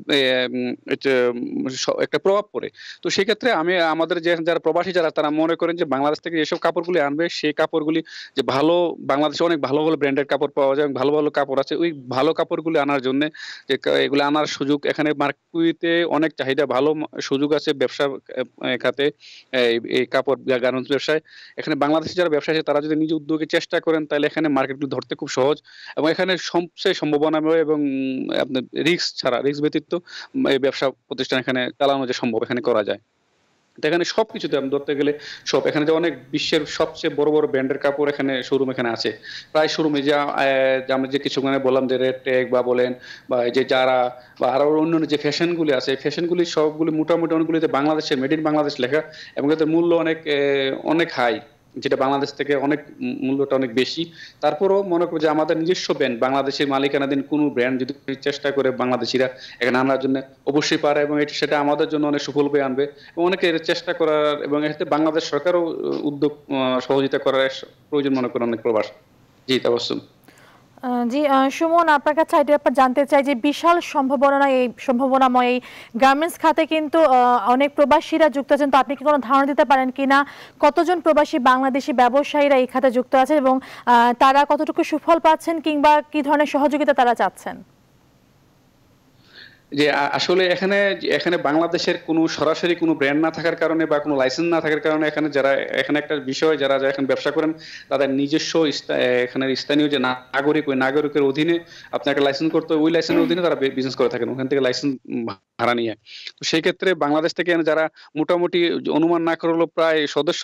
একটা প্রভাব পড়ে তো সেক্ষেত্রে আমি আমাদের যে যারা প্রবাসী যারা তারা মনে করেন যে বাংলাদেশ থেকে যেসব কাপড়গুলি আনবে সেই কাপড়গুলি যে ভালো বাংলাদেশে অনেক ভালো ভালো ব্র্যান্ডের কাপড় পাওয়া যায় ভালো ভালো কাপড় আছে ওই ভালো কাপড়গুলি আনার জন্য যে এগুলো আনার সুযোগ এখানে মার্কুইতে অনেক চাহিদা ভালো সুযোগ আছে ব্যবসা খাতে এই কাপড় গার্মেন্টস ব্যবসায় এখানে বাংলাদেশে যারা ব্যবসা আছে তারা যদি নিজে উদ্যোগে চেষ্টা করেন তাহলে এখানে মার্কেটগুলি ধরতে খুব সহজ এবং এখানে সবচেয়ে সম্ভাবনা এবং আপনার রিস্ক ছাড়া রিস্ক ব্যতীত এই ব্যবসা প্রতিষ্ঠান এখানে চালানো যে সম্ভব এখানে করা যায় এখানে সব কিছু দাম ধরতে গেলে সব এখানে যে অনেক বিশ্বের সবচেয়ে বড় বড় ব্র্যান্ডের কাপড় এখানে শোরুম এখানে আছে প্রায় শোরুমে যা আমরা যে কিছুক্ষণে বললাম যে রেড টেক বা বলেন বা এই যে যারা বা আরো অন্যান্য যে ফ্যাশনগুলি আছে ফ্যাশনগুলি সবগুলি মোটামুটি অনেকগুলিতে বাংলাদেশের মেড ইন বাংলাদেশ লেখা এবং এদের মূল্য অনেক অনেক হাই যেটা বাংলাদেশ থেকে অনেক মূল্যটা অনেক বেশি তারপরও মনে করবো যে আমাদের নিজস্ব ব্র্যান্ড বাংলাদেশের মালিকানাধীন কোনো ব্র্যান্ড যদি চেষ্টা করে বাংলাদেশিরা এখানে আনার জন্য অবশ্যই পারে এবং এটি সেটা আমাদের জন্য অনেক সুফল বয়ে আনবে এবং অনেকে চেষ্টা করার এবং এতে বাংলাদেশ সরকারও উদ্যোগ সহযোগিতা করার প্রয়োজন মনে করে অনেক প্রবাস জি তাবাসুম জি সুমন আপনার কাছে আইডিয়া আপনার জানতে চাই যে বিশাল সম্ভাবনা এই সম্ভাবনাময় এই গার্মেন্টস খাতে কিন্তু অনেক প্রবাসীরা যুক্ত আছেন তো আপনি কি কোনো ধারণা দিতে পারেন কিনা কতজন প্রবাসী বাংলাদেশি ব্যবসায়ীরা এই খাতে যুক্ত আছেন এবং তারা কতটুকু সুফল পাচ্ছেন কিংবা কি ধরনের সহযোগিতা তারা চাচ্ছেন যে আসলে এখানে এখানে বাংলাদেশের কোনো সরাসরি কোনো ব্র্যান্ড না থাকার কারণে বা কোনো লাইসেন্স না থাকার কারণে এখানে যারা এখানে একটা বিষয় যারা যারা এখন ব্যবসা করেন তাদের নিজস্ব এখানে স্থানীয় যে নাগরিক ওই নাগরিকের অধীনে আপনাকে লাইসেন্স করতে ওই লাইসেন্সের অধীনে তারা বিজনেস করে থাকেন ওখান থেকে লাইসেন্স ভাড়া নিয়ে তো সেই ক্ষেত্রে বাংলাদেশ থেকে যারা মোটামুটি অনুমান না করলেও প্রায় সদস্য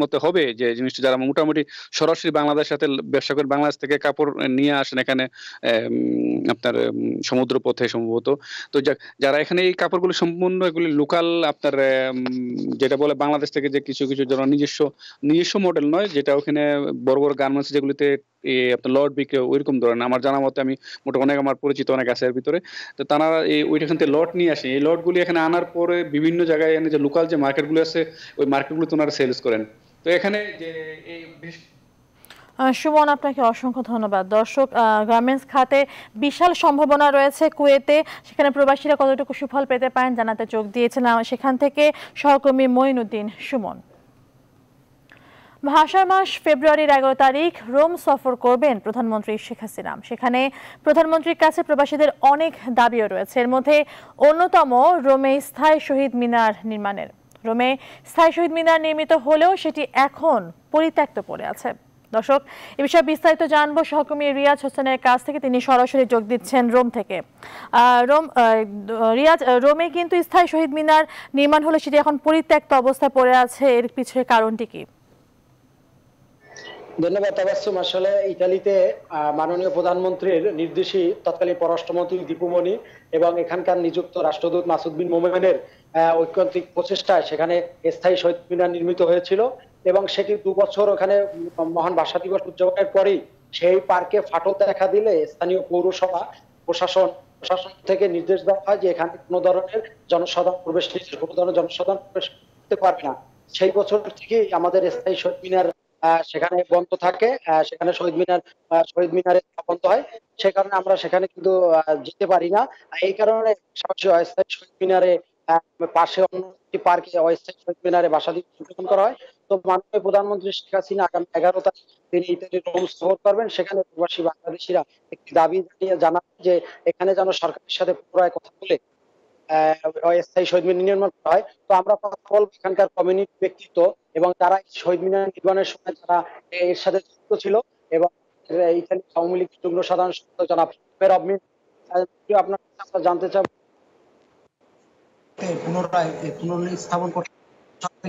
মতে হবে যে জিনিসটা যারা মোটামুটি সরাসরি বাংলাদেশ সাথে ব্যবসা করে বাংলাদেশ থেকে কাপড় নিয়ে আসেন এখানে আপনার সমুদ্র পথে সম্ভবত তো যারা এখানে এই কাপড়গুলো সম্পূর্ণ এগুলি লোকাল আপনার যেটা বলে বাংলাদেশ থেকে যে কিছু কিছু যারা নিজস্ব নিজস্ব মডেল নয় যেটা ওখানে বড় বড় গার্মেন্টস যেগুলিতে আপনার লর্ড বিক্রি ওইরকম ধরেন আমার জানা মতে আমি মোটা অনেক আমার পরিচিত অনেক আছে এর ভিতরে তো তারা এই থেকে লট নিয়ে আসে এই লটগুলি এখানে আনার পরে বিভিন্ন জায়গায় এনে যে লোকাল যে মার্কেটগুলো আছে ওই মার্কেটগুলো ওনারা সেলস করেন তো এখানে যে এই সুমন আপনাকে অসংখ্য ধন্যবাদ দর্শক গার্মেন্টস খাতে বিশাল সম্ভাবনা রয়েছে কুয়েতে সেখানে প্রবাসীরা কতটুকু সুফল পেতে পারেন জানাতে চোখ দিয়েছিলাম সেখান থেকে সহকর্মী মইনুদ্দিন সুমন ভাষা মাস ফেব্রুয়ারির এগারো তারিখ রোম সফর করবেন প্রধানমন্ত্রী শেখ হাসিনা সেখানে প্রধানমন্ত্রীর কাছে প্রবাসীদের অনেক দাবিও রয়েছে এর মধ্যে অন্যতম রোমে স্থায়ী শহীদ মিনার নির্মাণের রোমে স্থায়ী শহীদ মিনার নির্মিত হলেও সেটি এখন পরিত্যক্ত পড়ে আছে দর্শক এ বিষয়ে বিস্তারিত জানবো সহকর্মী রিয়াজ হোসেনের কাছ থেকে তিনি সরাসরি যোগ দিচ্ছেন রোম থেকে রোম রিয়াজ রোমে কিন্তু স্থায়ী শহীদ মিনার নির্মাণ হলে সেটি এখন পরিত্যক্ত অবস্থায় পড়ে আছে এর পিছনে কারণটি কি ধন্যবাদ তাবাসুম আসলে ইতালিতে মাননীয় প্রধানমন্ত্রীর নির্দেশী তৎকালীন পররাষ্ট্রমন্ত্রী দীপুমণি এবং এখানকার নিযুক্ত রাষ্ট্রদূত মাসুদ্দিন মোমেনের ঐক্যান্তিক প্রচেষ্টায় সেখানে স্থায়ী শহীদ মিনার নির্মিত হয়েছিল এবং সেটি দু বছর ওখানে মহান ভাষা দিবস উদযাপনের পরেই সেই পার্কে ফাটল দেখা দিলে স্থানীয় পৌরসভা প্রশাসন প্রশাসন থেকে নির্দেশ দেওয়া হয় যে এখানে কোনো ধরনের জনসাধারণ প্রবেশ কোনো ধরনের জনসাধারণ প্রবেশ করতে পারবে না সেই বছর থেকে আমাদের স্থায়ী শহীদ মিনার সেখানে বন্ধ থাকে সেখানে শহীদ মিনার শহীদ মিনারে বন্ধ হয় সে কারণে আমরা সেখানে কিন্তু যেতে পারি না এই কারণে অস্থায়ী শহীদ মিনারে পাশে অন্য পার্কে অস্থায়ী শহীদ মিনারে বাসা দিয়ে করা হয় তো মাননীয় প্রধানমন্ত্রী শেখ হাসিনা আগামী এগারো তারিখ তিনি রোম সফর করবেন সেখানে প্রবাসী বাংলাদেশিরা একটি দাবি জানিয়ে যে এখানে যেন সরকারের সাথে পুনরায় কথা বলে অস্থায়ী শহীদ মিনার নির্মাণ করা হয় তো আমরা কথা বলবো এখানকার কমিউনিটি ব্যক্তিত্ব এবং তারা শহীদ মিনার নির্মাণের সময় যারা এর সাথে যুক্ত ছিল এবং আওয়ামী লীগ যুগ্ম সাধারণ সম্পাদক জনাব জানতে চাই পুনরায় পুনর্স্থাপন করতে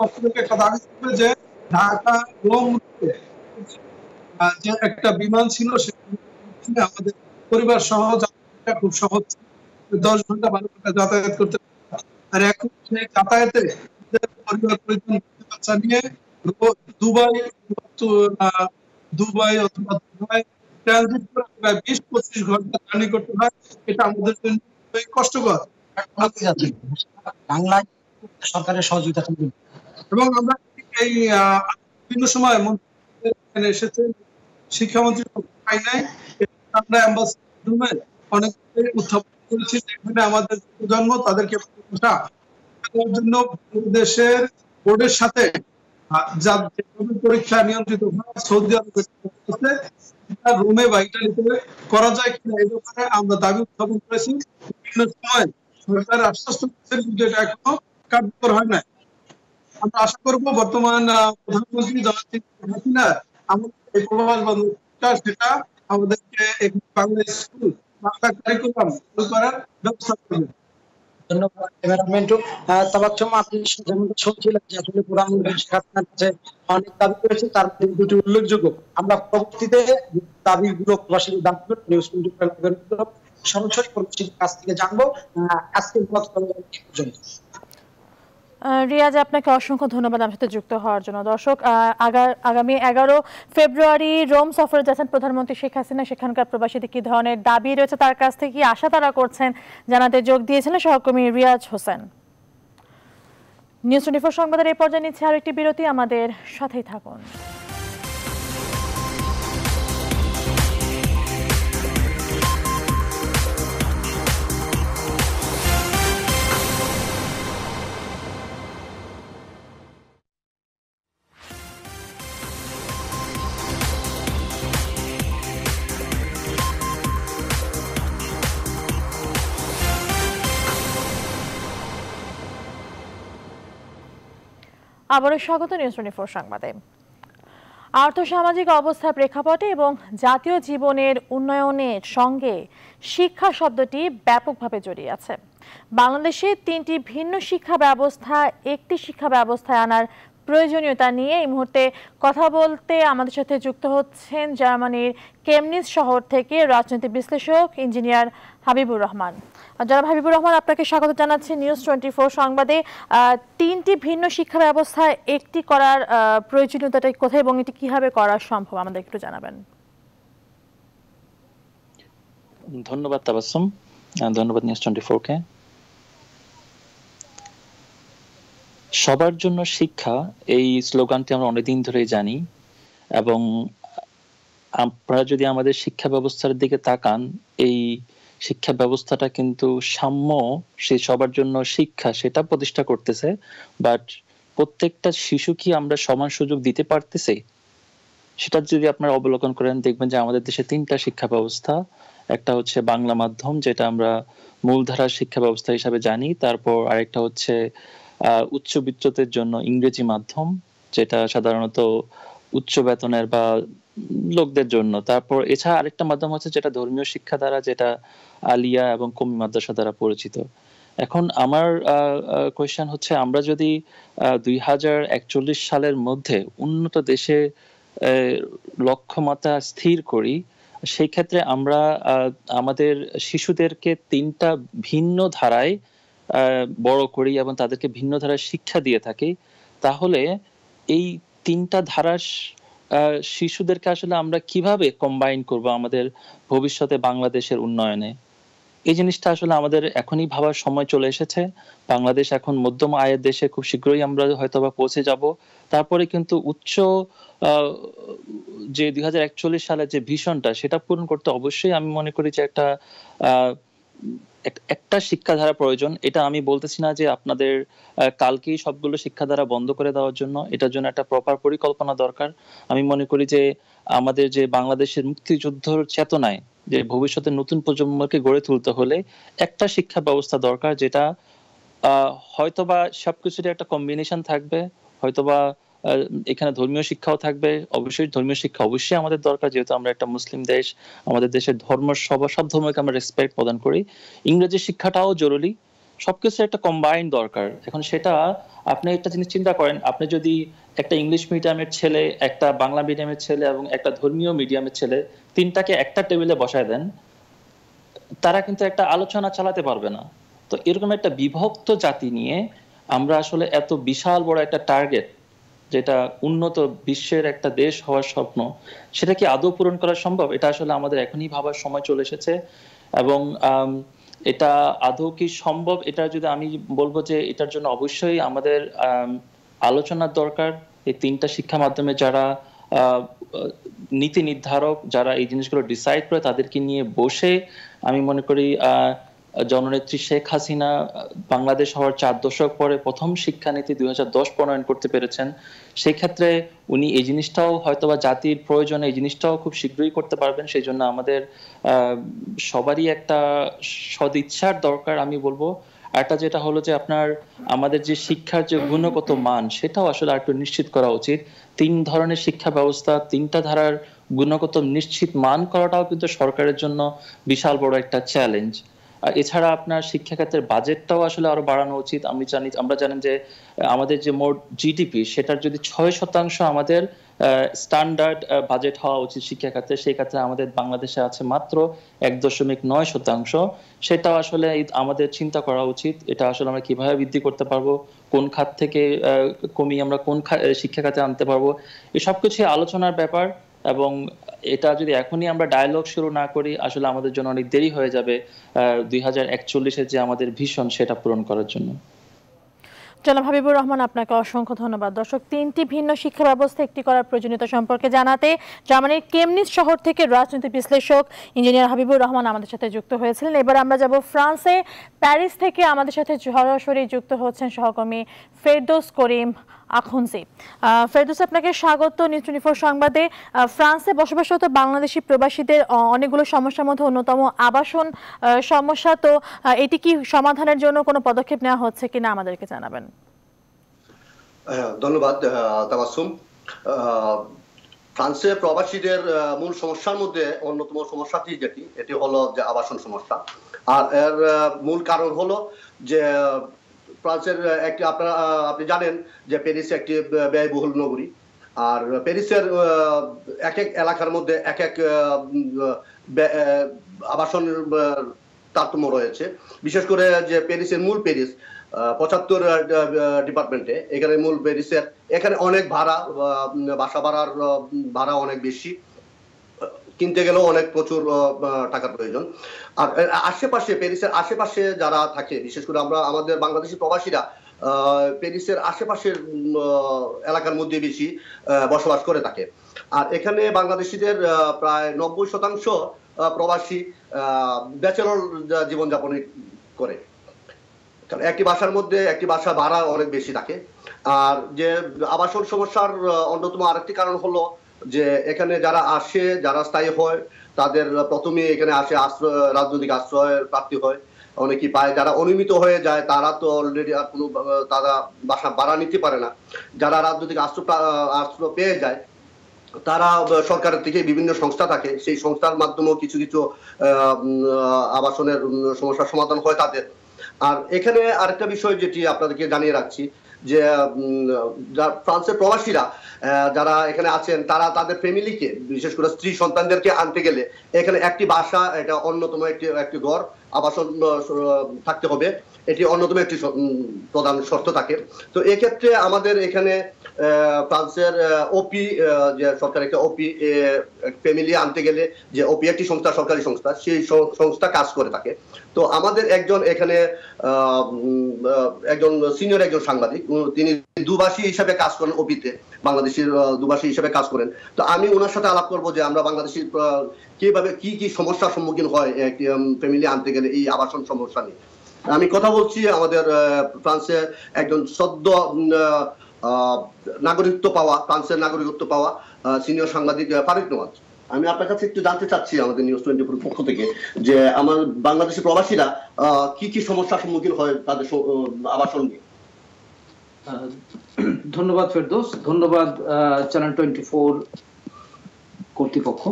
পক্ষ থেকে একটা দাবি ছিল যে ঢাকা রোম যে একটা বিমান ছিল সেখানে আমাদের পরিবার সহ যাতায়াতটা খুব সহজ দশ ঘন্টা বারো ঘন্টা যাতায়াত করতে আর এখন সেই যাতায়াতে পরিবার পরিজন বাচ্চা নিয়ে দুবাই দুবাই অথবা দুবাই ট্রানজিট বিশ পঁচিশ ঘন্টা জার্নি করতে হয় এটা আমাদের জন্য কষ্টকর বাংলায় সরকারের সহযোগিতা এবং আমরা এই বিভিন্ন সময় মন্ত্রী এসেছে শিক্ষামন্ত্রী পাই নাই আমরা অনেক উত্থাপন করেছি যেখানে আমাদের প্রজন্ম তাদেরকে জন্য দেশের বোর্ডের সাথে পরীক্ষা নিয়ন্ত্রিত সৌদি আরবে বা ইটালিতে করা যায় কিনা এই ব্যাপারে আমরা দাবি উত্থাপন করেছি বিভিন্ন সময় সরকার আশ্বস্ত করেছেন কিন্তু এটা এখনো কার্যকর হয় নাই আমরা আশা করব বর্তমান প্রধানমন্ত্রী আমাদের এই প্রবাস বন্ধটা সেটা আমাদেরকে স্কুল বাংলা কারিকুলাম শুরু করার ব্যবস্থা ধন্যবাদ অনেক দাবি করেছে তার দুটি উল্লেখযোগ্য আমরা সরাসরি কাছ থেকে জানবো আজকের পর্যন্ত রিয়াজ আপনাকে অসংখ্য ধন্যবাদ আমার সাথে যুক্ত হওয়ার জন্য দর্শক আগামী এগারো ফেব্রুয়ারি রোম সফরে যাচ্ছেন প্রধানমন্ত্রী শেখ হাসিনা সেখানকার প্রবাসীদের কি ধরনের দাবি রয়েছে তার কাছ থেকে আশা তারা করছেন জানাতে যোগ দিয়েছিলেন সহকর্মী Riaz Hossain news twenty four সংবাদের এই পর্যায়ে নিচ্ছে আরও একটি বিরতি আমাদের সাথেই থাকুন আবারও স্বাগত নিউজ টোয়েন্টি ফোর সংবাদে আর্থসামাজিক অবস্থার প্রেক্ষাপটে এবং জাতীয় জীবনের উন্নয়নের সঙ্গে শিক্ষা শব্দটি ব্যাপকভাবে জড়িয়ে আছে বাংলাদেশে তিনটি ভিন্ন শিক্ষা ব্যবস্থা একটি শিক্ষা ব্যবস্থায় আনার প্রয়োজনীয়তা নিয়ে এই মুহূর্তে কথা বলতে আমাদের সাথে যুক্ত হচ্ছেন জার্মানির কেমনিস শহর থেকে রাজনৈতিক বিশ্লেষক ইঞ্জিনিয়ার হাবিবুর রহমান জনাব হাবিবুর রহমান আপনাকে স্বাগত জানাচ্ছি নিউজ টোয়েন্টি ফোর সংবাদে তিনটি ভিন্ন শিক্ষা ব্যবস্থায় একটি করার প্রয়োজনীয়তাটা কোথায় এবং এটি কিভাবে করা সম্ভব আমাদের একটু জানাবেন ধন্যবাদ ধন্যবাদ নিউজ টোয়েন্টি সবার জন্য শিক্ষা এই স্লোগানটি আমরা অনেকদিন ধরেই জানি এবং আপনারা যদি আমাদের শিক্ষা ব্যবস্থার দিকে তাকান এই শিক্ষা ব্যবস্থাটা কিন্তু সাম্য সে সবার জন্য শিক্ষা সেটা প্রতিষ্ঠা করতেছে বাট প্রত্যেকটা শিশু কি আমরা সমান সুযোগ দিতে পারতেছি সেটা যদি আপনারা অবলোকন করেন দেখবেন যে আমাদের দেশে তিনটা শিক্ষা ব্যবস্থা একটা হচ্ছে বাংলা মাধ্যম যেটা আমরা মূলধারার শিক্ষা ব্যবস্থা হিসাবে জানি তারপর আরেকটা হচ্ছে উচ্চ বিচ্যুতের জন্য ইংরেজি মাধ্যম যেটা সাধারণত উচ্চ বেতনের বা লোকদের জন্য তারপর এছাড়া আরেকটা মাধ্যম হচ্ছে যেটা ধর্মীয় শিক্ষা দ্বারা যেটা আলিয়া এবং কমি মাদ্রাসা দ্বারা পরিচিত এখন আমার কোয়েশ্চেন হচ্ছে আমরা যদি দুই সালের মধ্যে উন্নত দেশে লক্ষ্যমাত্রা স্থির করি সেই ক্ষেত্রে আমরা আমাদের শিশুদেরকে তিনটা ভিন্ন ধারায় বড় করি এবং তাদেরকে ভিন্ন ধারায় শিক্ষা দিয়ে থাকি তাহলে এই তিনটা ধারা শিশুদেরকে আসলে আমরা কিভাবে কম্বাইন করব আমাদের ভবিষ্যতে বাংলাদেশের উন্নয়নে এই জিনিসটা আসলে আমাদের এখনই ভাবার সময় চলে এসেছে বাংলাদেশ এখন মধ্যম আয়ের দেশে খুব শীঘ্রই আমরা হয়তো বা পৌঁছে যাব তারপরে কিন্তু উচ্চ যে দুই সালে যে ভিশনটা সেটা পূরণ করতে অবশ্যই আমি মনে করি যে একটা একটা শিক্ষাধারা প্রয়োজন এটা আমি বলতেছি না যে আপনাদের কালকেই সবগুলো শিক্ষাধারা বন্ধ করে দেওয়ার জন্য এটার জন্য একটা প্রপার পরিকল্পনা দরকার আমি মনে করি যে আমাদের যে বাংলাদেশের মুক্তিযুদ্ধর চেতনায় যে ভবিষ্যতে নতুন প্রজন্মকে গড়ে তুলতে হলে একটা শিক্ষা ব্যবস্থা দরকার যেটা আহ হয়তোবা সবকিছুরই একটা কম্বিনেশন থাকবে হয়তোবা এখানে ধর্মীয় শিক্ষাও থাকবে অবশ্যই ধর্মীয় শিক্ষা অবশ্যই আমাদের দরকার যেহেতু আমরা একটা মুসলিম দেশ আমাদের দেশের ধর্ম সব সব ধর্মকে আমরা রেসপেক্ট প্রদান করি ইংরেজি শিক্ষাটাও জরুরি সবকিছু একটা কম্বাইন দরকার এখন সেটা আপনি একটা জিনিস চিন্তা করেন আপনি যদি একটা ইংলিশ মিডিয়ামের ছেলে একটা বাংলা মিডিয়ামের ছেলে এবং একটা ধর্মীয় মিডিয়ামের ছেলে তিনটাকে একটা টেবিলে বসায় দেন তারা কিন্তু একটা আলোচনা চালাতে পারবে না তো এরকম একটা বিভক্ত জাতি নিয়ে আমরা আসলে এত বিশাল বড় একটা টার্গেট যেটা উন্নত বিশ্বের একটা দেশ হওয়ার স্বপ্ন সেটা কি আদৌ পূরণ করা সম্ভব এটা আসলে আমাদের এখনই ভাবার সময় চলে এসেছে এবং এটা আদৌ কি সম্ভব এটা যদি আমি বলবো যে এটার জন্য অবশ্যই আমাদের আলোচনার দরকার এই তিনটা শিক্ষা মাধ্যমে যারা নীতি নির্ধারক যারা এই জিনিসগুলো ডিসাইড করে তাদেরকে নিয়ে বসে আমি মনে করি আহ জননেত্রী শেখ হাসিনা বাংলাদেশ হওয়ার চার দশক পরে প্রথম শিক্ষানীতি দুই দশ প্রণয়ন করতে পেরেছেন সেই ক্ষেত্রে উনি এই জিনিসটাও হয়তোবা জাতির প্রয়োজনে এই জিনিসটাও খুব শীঘ্রই করতে পারবেন সেই জন্য আমাদের সবারই একটা সদিচ্ছার দরকার আমি বলবো একটা যেটা হলো যে আপনার আমাদের যে শিক্ষার যে গুণগত মান সেটাও আসলে একটু নিশ্চিত করা উচিত তিন ধরনের শিক্ষা ব্যবস্থা তিনটা ধারার গুণগত নিশ্চিত মান করাটাও কিন্তু সরকারের জন্য বিশাল বড় একটা চ্যালেঞ্জ এছাড়া আপনার শিক্ষা ক্ষেত্রের বাজেটটাও আসলে আরো বাড়ানো উচিত আমি জানি আমরা জানেন যে আমাদের যে মোট জিডিপি সেটার যদি ছয় শতাংশ আমাদের স্ট্যান্ডার্ড বাজেট হওয়া উচিত শিক্ষা ক্ষেত্রে সেই ক্ষেত্রে আমাদের বাংলাদেশে আছে মাত্র এক দশমিক নয় শতাংশ সেটাও আসলে আমাদের চিন্তা করা উচিত এটা আসলে আমরা কিভাবে বৃদ্ধি করতে পারবো কোন খাত থেকে কমিয়ে আমরা কোন শিক্ষা খাতে আনতে পারবো এসব কিছু আলোচনার ব্যাপার এবং এটা যদি এখনই আমরা ডায়ালগ শুরু না করি আসলে আমাদের জন্য অনেক দেরি হয়ে যাবে দুই হাজার একচল্লিশের যে আমাদের ভীষণ সেটা পূরণ করার জন্য জনাব হাবিবুর রহমান আপনাকে অসংখ্য ধন্যবাদ দর্শক তিনটি ভিন্ন শিক্ষা ব্যবস্থা একটি করার প্রয়োজনীয়তা সম্পর্কে জানাতে জার্মানির কেমনিস শহর থেকে রাজনীতি বিশ্লেষক ইঞ্জিনিয়ার হাবিবুর রহমান আমাদের সাথে যুক্ত হয়েছিলেন এবার আমরা যাব ফ্রান্সে প্যারিস থেকে আমাদের সাথে সরাসরি যুক্ত হচ্ছেন সহকর্মী ফেরদোস করিম আখনজি ফেরদুস আপনাকে স্বাগত নিউজ টোয়েন্টি ফোর সংবাদে ফ্রান্সে বসবাসরত বাংলাদেশি প্রবাসীদের অনেকগুলো সমস্যার মধ্যে অন্যতম আবাসন সমস্যা তো এটি কি সমাধানের জন্য কোনো পদক্ষেপ নেওয়া হচ্ছে কিনা আমাদেরকে জানাবেন ধন্যবাদ তাবাসুম ফ্রান্সে প্রবাসীদের মূল সমস্যার মধ্যে অন্যতম সমস্যাটি যেটি এটি হলো যে আবাসন সমস্যা আর এর মূল কারণ হলো যে ফ্রান্সের একটি আপনারা আপনি জানেন যে প্যারিস একটি ব্যয়বহুল নগরী আর প্যারিসের এক এক এলাকার মধ্যে এক এক আবাসন তারতম্য রয়েছে বিশেষ করে যে প্যারিসের মূল প্যারিস পঁচাত্তর ডিপার্টমেন্টে এখানে মূল প্যারিসের এখানে অনেক ভাড়া বাসা ভাড়ার ভাড়া অনেক বেশি কিনতে গেলেও অনেক প্রচুর টাকা প্রয়োজন আর আশেপাশে প্যারিসের আশেপাশে যারা থাকে বিশেষ করে আমরা আমাদের বাংলাদেশি প্রবাসীরা প্যারিসের আশেপাশের এলাকার মধ্যে বেশি বসবাস করে থাকে আর এখানে বাংলাদেশিদের প্রায় নব্বই শতাংশ প্রবাসী ব্যাচেলর জীবনযাপন করে কারণ একটি বাসার মধ্যে একটি বাসা ভাড়া অনেক বেশি থাকে আর যে আবাসন সমস্যার অন্যতম আরেকটি কারণ হলো যে এখানে যারা আসে যারা স্থায়ী হয় তাদের প্রথমে এখানে আসে আশ্রয় রাজনৈতিক আশ্রয়ের প্রাপ্তি হয় অনেকেই পায় যারা অনিয়মিত হয়ে যায় তারা তো অলরেডি আর কোনো তারা বাসা ভাড়া নিতে পারে না যারা রাজনৈতিক আশ্রয় আশ্রয় পেয়ে যায় তারা সরকারের থেকে বিভিন্ন সংস্থা থাকে সেই সংস্থার মাধ্যমেও কিছু কিছু আবাসনের সমস্যার সমাধান হয় তাদের আর এখানে আরেকটা বিষয় যেটি আপনাদেরকে জানিয়ে রাখছি যে ফ্রান্সের প্রবাসীরা যারা এখানে আছেন তারা তাদের ফ্যামিলিকে বিশেষ করে স্ত্রী সন্তানদেরকে আনতে গেলে এখানে একটি বাসা এটা অন্যতম একটি একটি ঘর আবাসন থাকতে হবে এটি অন্যতম একটি প্রধান শর্ত থাকে তো এক্ষেত্রে আমাদের এখানে ফ্রান্সের ওপি যে সরকার একটা ওপি ফ্যামিলি আনতে গেলে যে ওপি একটি সংস্থা সরকারি সংস্থা সেই সংস্থা কাজ করে থাকে তো আমাদের একজন এখানে একজন সিনিয়র একজন সাংবাদিক তিনি দুবাসী হিসাবে কাজ করেন ওপিতে বাংলাদেশের দুবাসী হিসাবে কাজ করেন তো আমি ওনার সাথে আলাপ করব যে আমরা বাংলাদেশের কিভাবে কি কি সমস্যার সম্মুখীন হয় একটি ফ্যামিলি আনতে গেলে এই আবাসন সমস্যা নিয়ে আমি কথা বলছি আমাদের ফ্রান্সে একজন সদ্য নাগরিকত্ব পাওয়া ফ্রান্সের নাগরিকত্ব পাওয়া সিনিয়র সাংবাদিক ফারিক নওয়াজ আমি আপনার কাছে একটু জানতে চাচ্ছি আমাদের নিউজ টোয়েন্টি ফোর পক্ষ থেকে যে আমার বাংলাদেশের প্রবাসীরা কি কি সমস্যার সম্মুখীন হয় তাদের আবাসন নিয়ে ধন্যবাদ ফেরদোস ধন্যবাদ চ্যানেল টোয়েন্টি ফোর কর্তৃপক্ষ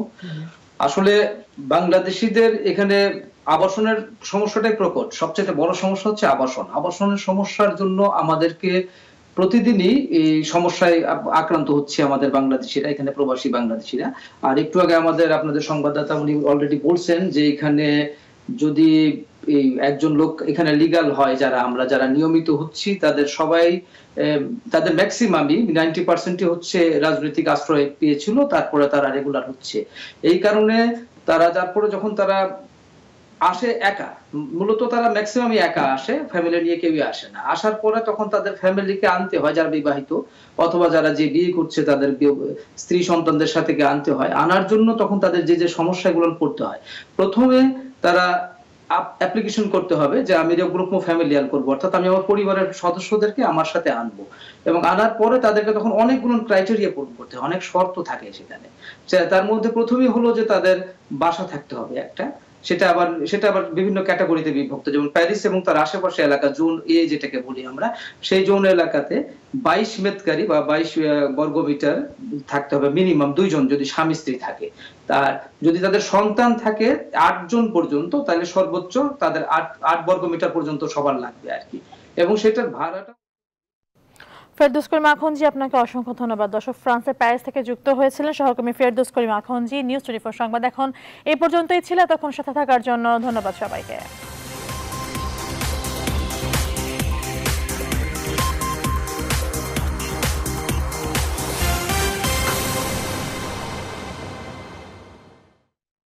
আসলে বাংলাদেশিদের এখানে আবাসনের সমস্যাটাই প্রকট সবচেয়ে বড় সমস্যা হচ্ছে আবাসন আবাসনের সমস্যার জন্য আমাদেরকে আহ প্রতিদিনই এই সমস্যায় আক্রান্ত হচ্ছে আমাদের বাংলাদেশিরা এখানে প্রবাসী বাংলাদেশিরা আর একটু আগে আমাদের আপনাদের সংবাদদাতা উনি অলরেডি বলছেন যে এখানে যদি এই একজন লোক এখানে লিগাল হয় যারা আমরা যারা নিয়মিত হচ্ছি তাদের সবাই তাদের ম্যাক্সিমামই নাইনটি পার্সেন্টই হচ্ছে রাজনৈতিক আশ্রয় পেয়েছিল তারপরে তারা রেগুলার হচ্ছে এই কারণে তারা তারপরে যখন তারা আসে একা মূলত তারা ম্যাক্সিমামই একা আসে ফ্যামিলি নিয়ে কেউ আসে না আসার পরে তখন তাদের ফ্যামিলিকে আনতে হয় যারা বিবাহিত অথবা যারা যে বিয়ে করছে তাদের স্ত্রী সন্তানদের সাথে আনতে হয় আনার জন্য তখন তাদের যে যে সমস্যাগুলো পড়তে হয় প্রথমে তারা অ্যাপ্লিকেশন করতে হবে যে আমি যে গ্রুপ ফ্যামিলিয়াল করবো অর্থাৎ আমি আমার পরিবারের সদস্যদেরকে আমার সাথে আনবো এবং আনার পরে তাদেরকে তখন অনেকগুলো ক্রাইটেরিয়া পূরণ করতে হয় অনেক শর্ত থাকে সেখানে তার মধ্যে প্রথমেই হলো যে তাদের বাসা থাকতে হবে একটা সেটা আবার সেটা আবার বিভিন্ন ক্যাটাগরিতে বিভক্ত যেমন প্যারিস এবং তার আশেপাশে এলাকা জোন এ যেটাকে বলি আমরা সেই জোন এলাকাতে বাইশ মেতকারী বা বাইশ বর্গমিটার থাকতে হবে মিনিমাম দুইজন যদি স্বামী স্ত্রী থাকে তার যদি তাদের সন্তান থাকে আটজন পর্যন্ত তাহলে সর্বোচ্চ তাদের আট আট বর্গমিটার পর্যন্ত সবার লাগবে আর কি এবং সেটার ভাড়াটা ফেরদুস করিম আখনজি আপনাকে অসংখ্য ধন্যবাদ দর্শক ফ্রান্সের প্যারিস থেকে যুক্ত হয়েছিলেন সহকর্মী ফেরদুস করিম আখনজি নিউজ টোয়েন্টি সংবাদ এখন এই পর্যন্তই ছিল তখন সাথে থাকার জন্য ধন্যবাদ সবাইকে